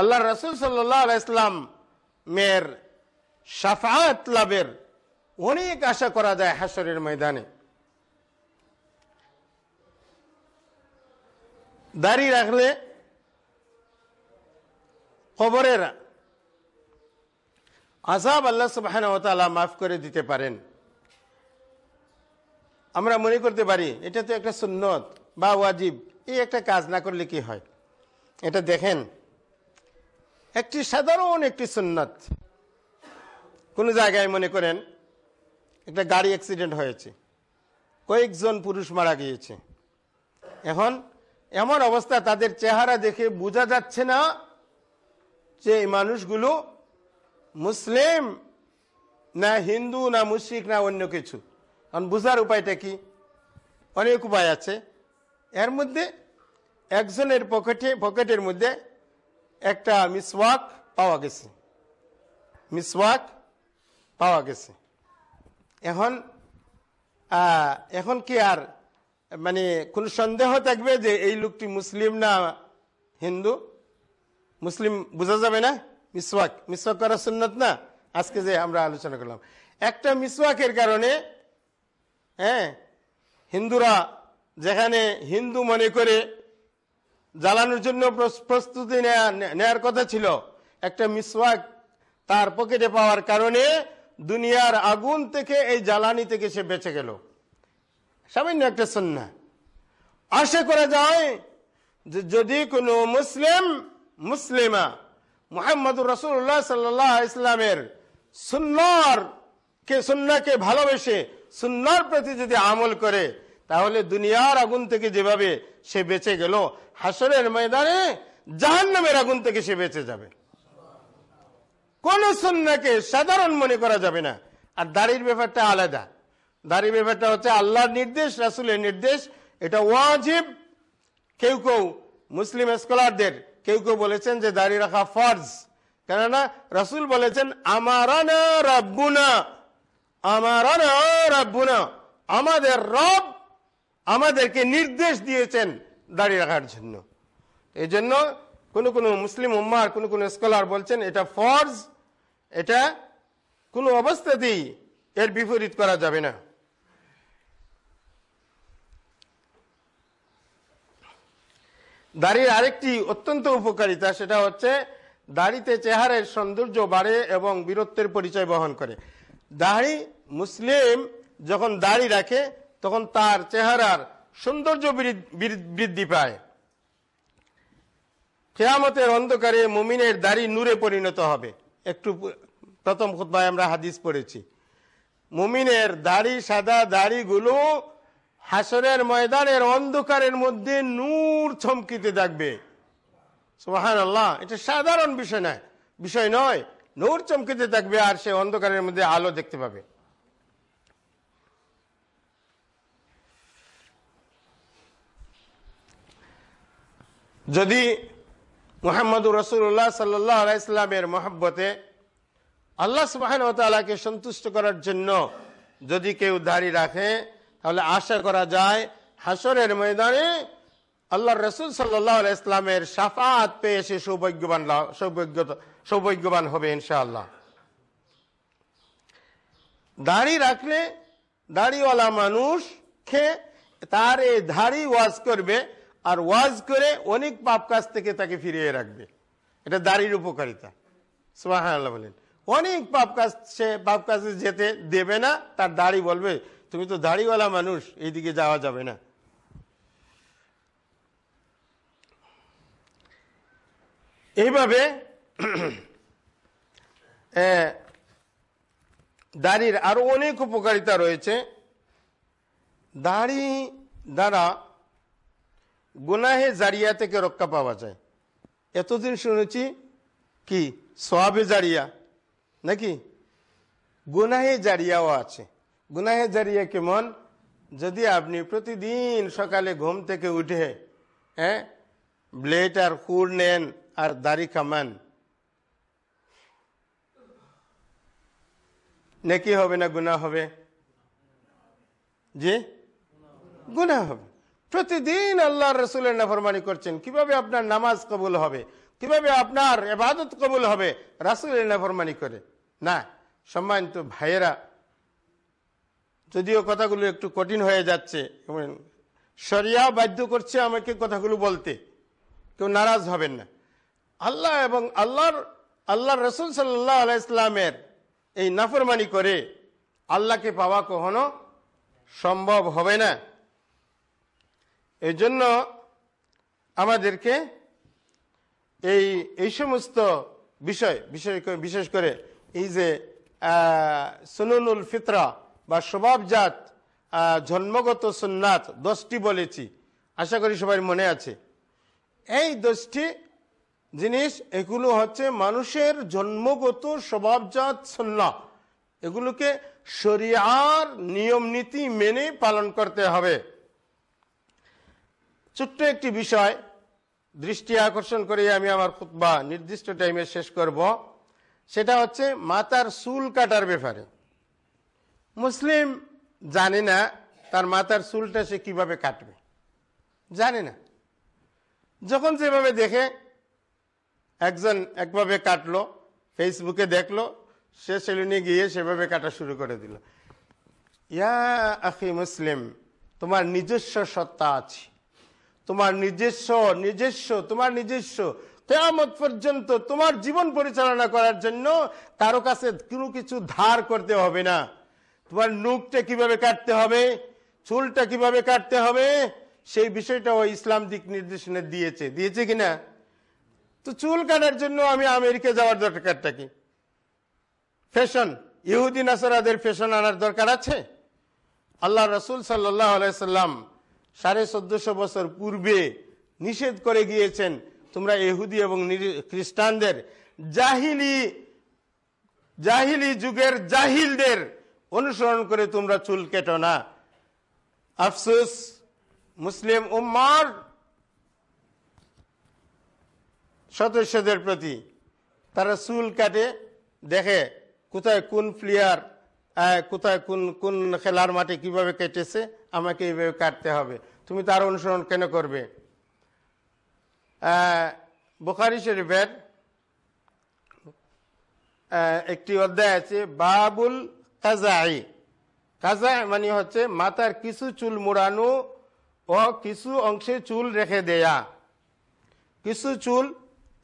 আল্লাহ রসুল সাল্লাহ আলাইসলাম মেয়ের সাফাত লাভের অনেক আশা করা যায় হাসরের ময়দানে দাড়ি রাখলে কবরের আজাব আল্লাহ সুবাহান তালা মাফ করে দিতে পারেন আমরা মনে করতে পারি এটা তো একটা সুন্নত বা ওয়াজিব এই একটা কাজ না করলে কি হয় এটা দেখেন একটি সাধারণ একটি সুন্নত কোনো জায়গায় মনে করেন একটা গাড়ি অ্যাক্সিডেন্ট হয়েছে কয়েকজন পুরুষ মারা গিয়েছে এখন এমন অবস্থা তাদের চেহারা দেখে বোঝা যাচ্ছে না যে মানুষগুলো মুসলিম না হিন্দু না মুসিক না অন্য কিছু কারণ বোঝার উপায়টা কি অনেক উপায় আছে এর মধ্যে একজনের পকেটে পকেটের মধ্যে একটা মিসওয়াক পাওয়া গেছে মিসওয়াক পাওয়া গেছে এখন এখন কি আর মানে কোন সন্দেহ থাকবে যে এই লোকটি মুসলিম না হিন্দু মুসলিম বোঝা যাবে না মিসওয়াক মিসওয়াক করা সুন্নত না আজকে যে আমরা আলোচনা করলাম একটা মিসওয়াকের কারণে হ্যাঁ হিন্দুরা যেখানে হিন্দু মনে করে জ্বালানোর জন্য প্রস্তুতি নেওয়ার কথা ছিল একটা মিসওয়াক তার পকেটে পাওয়ার কারণে দুনিয়ার আগুন থেকে এই জ্বালানি থেকে সে বেঁচে গেল সামান্য একটা সন্না আশা করা যায় যে যদি কোনো মুসলিম মুসলিমা মোহাম্মদ রসুল্লাহ সাল্লাহ ইসলামের সুন্নার কে সুন্নাকে ভালোবেসে সুন্নার প্রতি যদি আমল করে তাহলে দুনিয়ার আগুন থেকে যেভাবে সে বেঁচে গেল হাসরের ময়দানে জাহান্নামের আগুন থেকে সে বেঁচে যাবে কোন সন্ন্যাকে সাধারণ মনে করা যাবে না আর দাড়ির ব্যাপারটা আলাদা দাড়ির ব্যাপারটা হচ্ছে আল্লাহর নির্দেশ রাসুলের নির্দেশ এটা ওয়াজিব কেউ কেউ মুসলিম স্কলারদের কেউ কেউ বলেছেন যে দাড়ি রাখা ফর্জ কেননা রাসুল বলেছেন আমারানা আমার আমারানা রাব্বুনা আমাদের রব আমাদেরকে নির্দেশ দিয়েছেন দাড়ি রাখার জন্য এই জন্য কোনো কোনো মুসলিম উম্মার কোনো কোনো স্কলার বলছেন এটা ফর্জ এটা কোনো অবস্থাতেই এর বিপরীত করা যাবে না দাড়ির আরেকটি অত্যন্ত উপকারিতা সেটা হচ্ছে দাড়িতে চেহারের সৌন্দর্য বাড়ে এবং বীরত্বের পরিচয় বহন করে দাড়ি মুসলিম যখন দাড়ি রাখে তখন তার চেহারার সৌন্দর্য বৃদ্ধি পায় কেয়ামতের অন্ধকারে মুমিনের দাড়ি নূরে পরিণত হবে একটু প্রথম খুদ্ায় আমরা হাদিস পড়েছি মুমিনের দাড়ি সাদা দাড়িগুলো হাসরের ময়দানের অন্ধকারের মধ্যে নূর চমকিতে থাকবে সোহান আল্লাহ এটা সাধারণ বিষয় নয় বিষয় নয় নূর চমকিতে থাকবে আর সে অন্ধকারের মধ্যে আলো দেখতে পাবে যদি মোহাম্মদুর রসুল্লাহ সাল্লাইসাল্লামের মহাব্বতে আল্লাহ সুবাহন তালাকে সন্তুষ্ট করার জন্য যদি কেউ দাঁড়িয়ে রাখে তাহলে আশা করা যায় হাসরের ময়দানে আল্লাহ রসুল সাল্লাহ সাফাত পেয়ে সে সৌভাগ্যবান সৌভাগ্য সৌভাগ্যবান হবে ইনশাআল্লাহ দাড়ি রাখলে দাড়িওয়ালা মানুষ খে তার এই দাড়ি ওয়াজ করবে আর ওয়াজ করে অনেক পাপ কাজ থেকে তাকে ফিরিয়ে রাখবে এটা দাড়ির উপকারিতা সুবাহান বলেন অনেক পাপ কাজ সে পাপ কাজে যেতে দেবে না তার দাড়ি বলবে তুমি তো দাড়িওয়ালা মানুষ এইদিকে যাওয়া যাবে না এইভাবে দাড়ির আরও অনেক উপকারিতা রয়েছে দাড়ি দ্বারা গুনাহে জারিয়া থেকে রক্ষা পাওয়া যায় এতদিন শুনেছি কি সোয়াবে জারিয়া নাকি গুনাহে জারিয়াও আছে গুনাহে জারিয়া কেমন যদি আপনি প্রতিদিন সকালে ঘুম থেকে উঠে হ্যাঁ ব্লেড আর খুর নেন আর দাড়ি কামান নাকি হবে না গুনা হবে জি গুনা হবে প্রতিদিন আল্লাহর রসুলের নাফরমানি করছেন কিভাবে আপনার নামাজ কবুল হবে কিভাবে আপনার এবাদত কবুল হবে রাসুলের নাফরমানি করে না সম্মানিত ভাইয়েরা যদিও কথাগুলো একটু কঠিন হয়ে যাচ্ছে সরিয়া বাধ্য করছে আমাকে কথাগুলো বলতে কেউ নারাজ হবেন না আল্লাহ এবং আল্লাহর আল্লাহ রসুল সাল্লাহ আলাইসলামের এই নাফরমানি করে আল্লাহকে পাওয়া কখনো সম্ভব হবে না এই জন্য আমাদেরকে এই এই সমস্ত বিষয় বিশেষ করে এই যে সুনুল ফিতরা বা স্বভাবজাত জন্মগত সুন্নাত দশটি বলেছি আশা করি সবার মনে আছে এই দশটি জিনিস এগুলো হচ্ছে মানুষের জন্মগত স্বভাবজাত সুন্না এগুলোকে সরিয়ার নিয়ম নীতি মেনে পালন করতে হবে ছোট্ট একটি বিষয় দৃষ্টি আকর্ষণ করে আমি আমার খুতবা নির্দিষ্ট টাইমে শেষ করব সেটা হচ্ছে মাতার চুল কাটার ব্যাপারে মুসলিম জানে না তার মাতার চুলটা সে কীভাবে কাটবে জানে না যখন যেভাবে দেখে একজন একভাবে কাটলো ফেসবুকে দেখলো সে সেলুনে গিয়ে সেভাবে কাটা শুরু করে দিল ইয়া আখি মুসলিম তোমার নিজস্ব সত্তা আছে তোমার নিজস্ব নিজস্ব তোমার নিজস্ব কেয়ামত পর্যন্ত তোমার জীবন পরিচালনা করার জন্য কারো কাছে কোনো কিছু ধার করতে হবে না তোমার নুকটা কিভাবে কাটতে হবে চুলটা কিভাবে কাটতে হবে সেই বিষয়টা ওই ইসলাম দিক নির্দেশনা দিয়েছে দিয়েছে কিনা তো চুল কাটার জন্য আমি আমেরিকা যাওয়ার দরকারটা কি ফ্যাশন ইহুদিন আসারাদের ফ্যাশন আনার দরকার আছে আল্লাহ রসুল সাল্লাহ আলাইসাল্লাম সাড়ে চোদ্দশো বছর পূর্বে নিষেধ করে গিয়েছেন তোমরা এহুদি এবং খ্রিস্টানদের জাহিলি জাহিলি যুগের জাহিলদের অনুসরণ করে তোমরা চুল কেটো না আফসুস মুসলিম উম্মার সদস্যদের প্রতি তারা চুল কাটে দেখে কোথায় কোন প্লেয়ার কোথায় কোন কোন খেলার মাঠে কিভাবে কেটেছে আমাকে এইভাবে কাটতে হবে তুমি তার অনুসরণ কেন করবে বোখারি শরীফের একটি অধ্যায় আছে বাবুল কাজাই কাজা মানে হচ্ছে মাথার কিছু চুল মোড়ানো ও কিছু অংশে চুল রেখে দেয়া কিছু চুল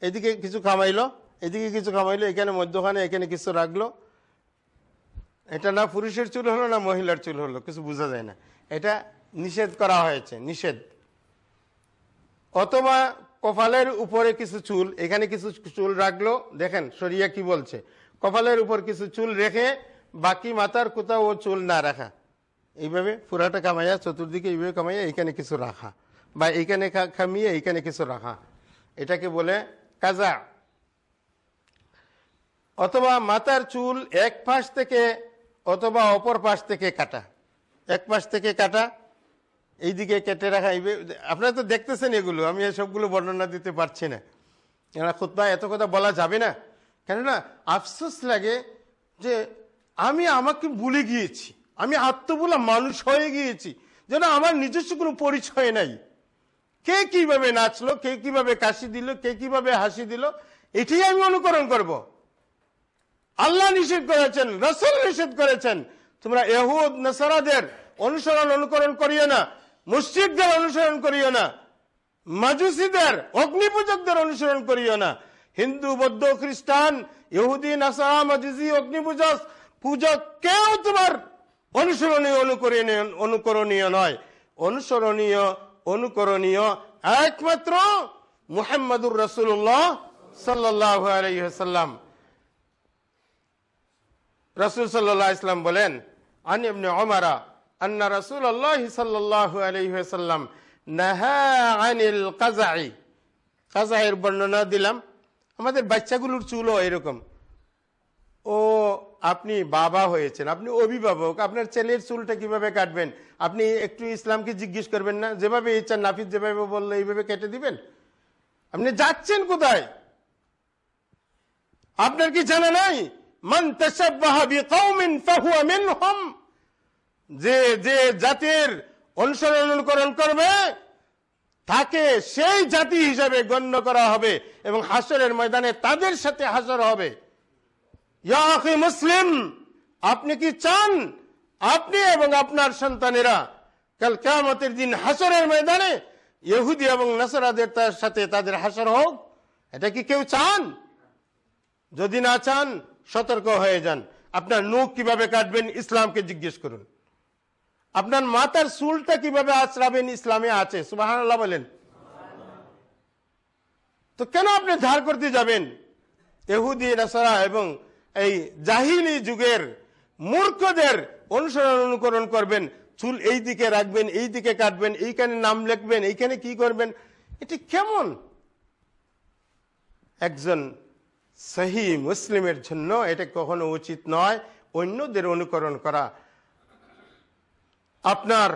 এদিকে কিছু খামাইলো এদিকে কিছু খামাইলো এখানে মধ্যখানে এখানে কিছু রাখলো এটা না পুরুষের চুল হলো না মহিলার চুল হলো কিছু বোঝা যায় না এটা নিষেধ করা হয়েছে নিষেধ অথবা কপালের উপরে কিছু চুল এখানে কিছু চুল রাখলো দেখেন শরিয়া কি বলছে কপালের উপর কিছু চুল রেখে বাকি মাথার কোথাও ও চুল না রাখা এইভাবে পুরাটা কামাইয়া চতুর্দিকে এইভাবে কামাইয়া এইখানে কিছু রাখা বা এইখানে খামিয়ে এইখানে কিছু রাখা এটাকে বলে কাজা অথবা মাথার চুল এক পাশ থেকে অথবা অপর পাশ থেকে কাটা এক পাশ থেকে কাটা এইদিকে কেটে রাখা এই আপনারা তো দেখতেছেন এগুলো আমি সবগুলো বর্ণনা দিতে পারছি না এরা খুতবা এত কথা বলা যাবে না কেননা আফসোস লাগে যে আমি আমাকে ভুলে গিয়েছি আমি আত্মবোলা মানুষ হয়ে গিয়েছি যেন আমার নিজস্ব কোনো পরিচয় নাই কে কিভাবে নাচলো কে কিভাবে কাশি দিল কে কিভাবে হাসি দিল এটি আমি অনুকরণ করব। আল্লাহ নিষেধ করেছেন রসল নিষেধ করেছেন তোমরা এহুদ নেসারাদের অনুসরণ অনুকরণ করিও না মুসিদদের অনুসরণ করিও না মাজুসিদের পূজকদের অনুসরণ করিও না হিন্দু বৌদ্ধ খ্রিস্টান ইহুদি নাসারা মাজুসি অগ্নিপূজক পূজক কেউ তোমার অনুসরণীয় অনুকরণীয় অনুকরণীয় নয় অনুসরণীয় অনুকরণীয় একমাত্র মুহাম্মদুর রসুল্লাহ সাল্লাহ আলহ্লাম রসুল সাল্লাহ ইসলাম বলেন আন ইবনে ওমারা আন্না রসুল আল্লাহ সাল্লাহ আলহিহাসাল্লাম নাহা আনিল কাজাই কাজাইয়ের বর্ণনা দিলাম আমাদের বাচ্চাগুলোর চুলও এরকম ও আপনি বাবা হয়েছেন আপনি অভিভাবক আপনার ছেলের চুলটা কিভাবে কাটবেন আপনি একটু ইসলামকে জিজ্ঞেস করবেন না যেভাবে ইচ্ছা নাফিজ যেভাবে বললো এইভাবে কেটে দিবেন আপনি যাচ্ছেন কোথায় আপনার কি জানা নাই যে যে জাতির অনুসরণ অনুকরণ করবে তাকে সেই জাতি হিসাবে গণ্য করা হবে এবং হাসরের ময়দানে তাদের সাথে হাসর হবে মুসলিম আপনি কি চান আপনি এবং আপনার সন্তানেরা কাল কেমতের দিন হাসরের ময়দানে ইহুদি এবং নাসরাদের সাথে তাদের হাসর হোক এটা কি কেউ চান যদি না চান সতর্ক হয়ে যান আপনার নুখ কিভাবে কাটবেন ইসলামকে জিজ্ঞেস করুন আপনার মাথার চুলটা কিভাবে আচরাবেন ইসলামে আছে সুবাহান আল্লাহ বলেন তো কেন আপনি ধার করতে যাবেন এহুদি রাসারা এবং এই জাহিলি যুগের মূর্খদের অনুসরণ অনুকরণ করবেন চুল এই দিকে রাখবেন এই দিকে কাটবেন এইখানে নাম লিখবেন এইখানে কি করবেন এটি কেমন একজন সহি মুসলিমের জন্য এটা কখনো উচিত নয় অন্যদের অনুকরণ করা আপনার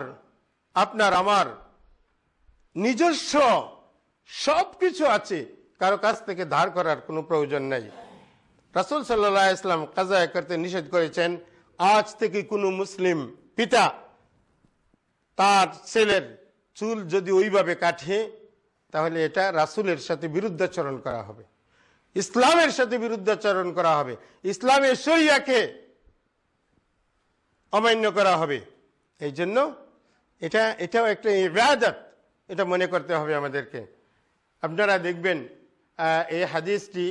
আপনার আমার নিজস্ব সব কিছু আছে কারো কাছ থেকে ধার করার কোনো প্রয়োজন নেই রাসুল সাল্লাহ ইসলাম কাজা করতে নিষেধ করেছেন আজ থেকে কোনো মুসলিম পিতা তার ছেলের চুল যদি ওইভাবে কাটে তাহলে এটা রাসুলের সাথে বিরুদ্ধাচরণ করা হবে ইসলামের সাথে বিরুদ্ধাচরণ করা হবে ইসলামের সরিয়াকে অমান্য করা হবে এই জন্য এটা এটাও একটা ইবাদত এটা মনে করতে হবে আমাদেরকে আপনারা দেখবেন এই হাদিসটি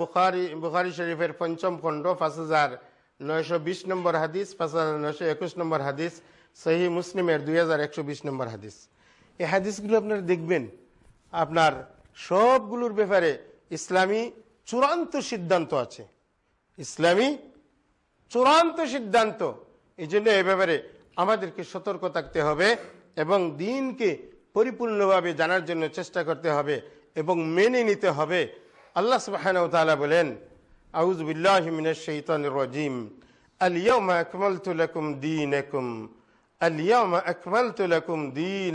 বুখারি বুখারি শরীফের পঞ্চম খণ্ড পাঁচ হাজার নয়শো বিশ নম্বর হাদিস পাঁচ হাজার নয়শো একুশ নম্বর হাদিস সহি মুসলিমের দুই হাজার একশো বিশ নম্বর হাদিস এই হাদিসগুলো আপনারা দেখবেন আপনার সবগুলোর ব্যাপারে ইসলামী চূড়ান্ত সিদ্ধান্ত আছে ইসলামী চূড়ান্ত সিদ্ধান্ত এই জন্য এ ব্যাপারে আমাদেরকে সতর্ক থাকতে হবে এবং দিনকে পরিপূর্ণভাবে জানার জন্য চেষ্টা করতে হবে এবং মেনে নিতে হবে আল্লাহ সুবাহানতালা বলেন আউজ আলিয়ম আকমল তুলকুম দিন আলিয়ম আকমল তুলকুম দিন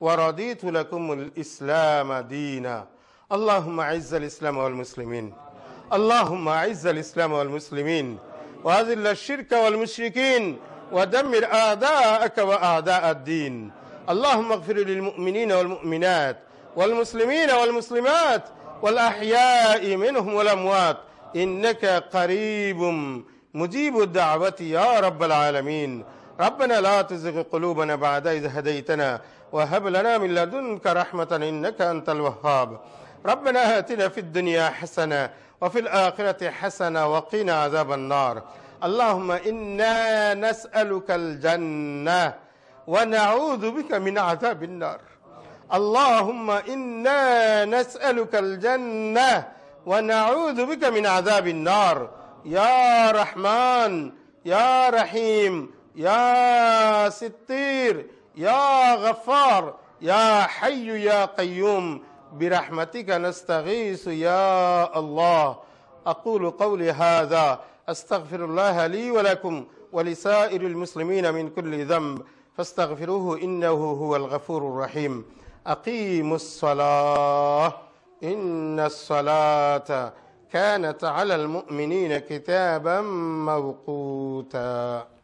ورضيت لكم الإسلام دينا اللهم عز الإسلام والمسلمين اللهم عز الإسلام والمسلمين وأذل الشرك والمشركين ودمر أعداءك وأعداء الدين اللهم اغفر للمؤمنين والمؤمنات والمسلمين والمسلمات والأحياء منهم والأموات إنك قريب مجيب الدعوة يا رب العالمين ربنا لا تزغ قلوبنا بعد إذ هديتنا وهب لنا من لدنك رحمة إنك أنت الوهاب ربنا آتنا في الدنيا حسنة وفي الآخرة حسنة وقنا عذاب النار اللهم إنا نسألك الجنة ونعوذ بك من عذاب النار اللهم إنا نسألك الجنة ونعوذ بك من عذاب النار يا رحمن يا رحيم يا ستير يا غفار يا حي يا قيوم برحمتك نستغيث يا الله أقول قولي هذا أستغفر الله لي ولكم ولسائر المسلمين من كل ذنب فاستغفروه إنه هو الغفور الرحيم أقيموا الصلاة إن الصلاة كانت على المؤمنين كتابا موقوتا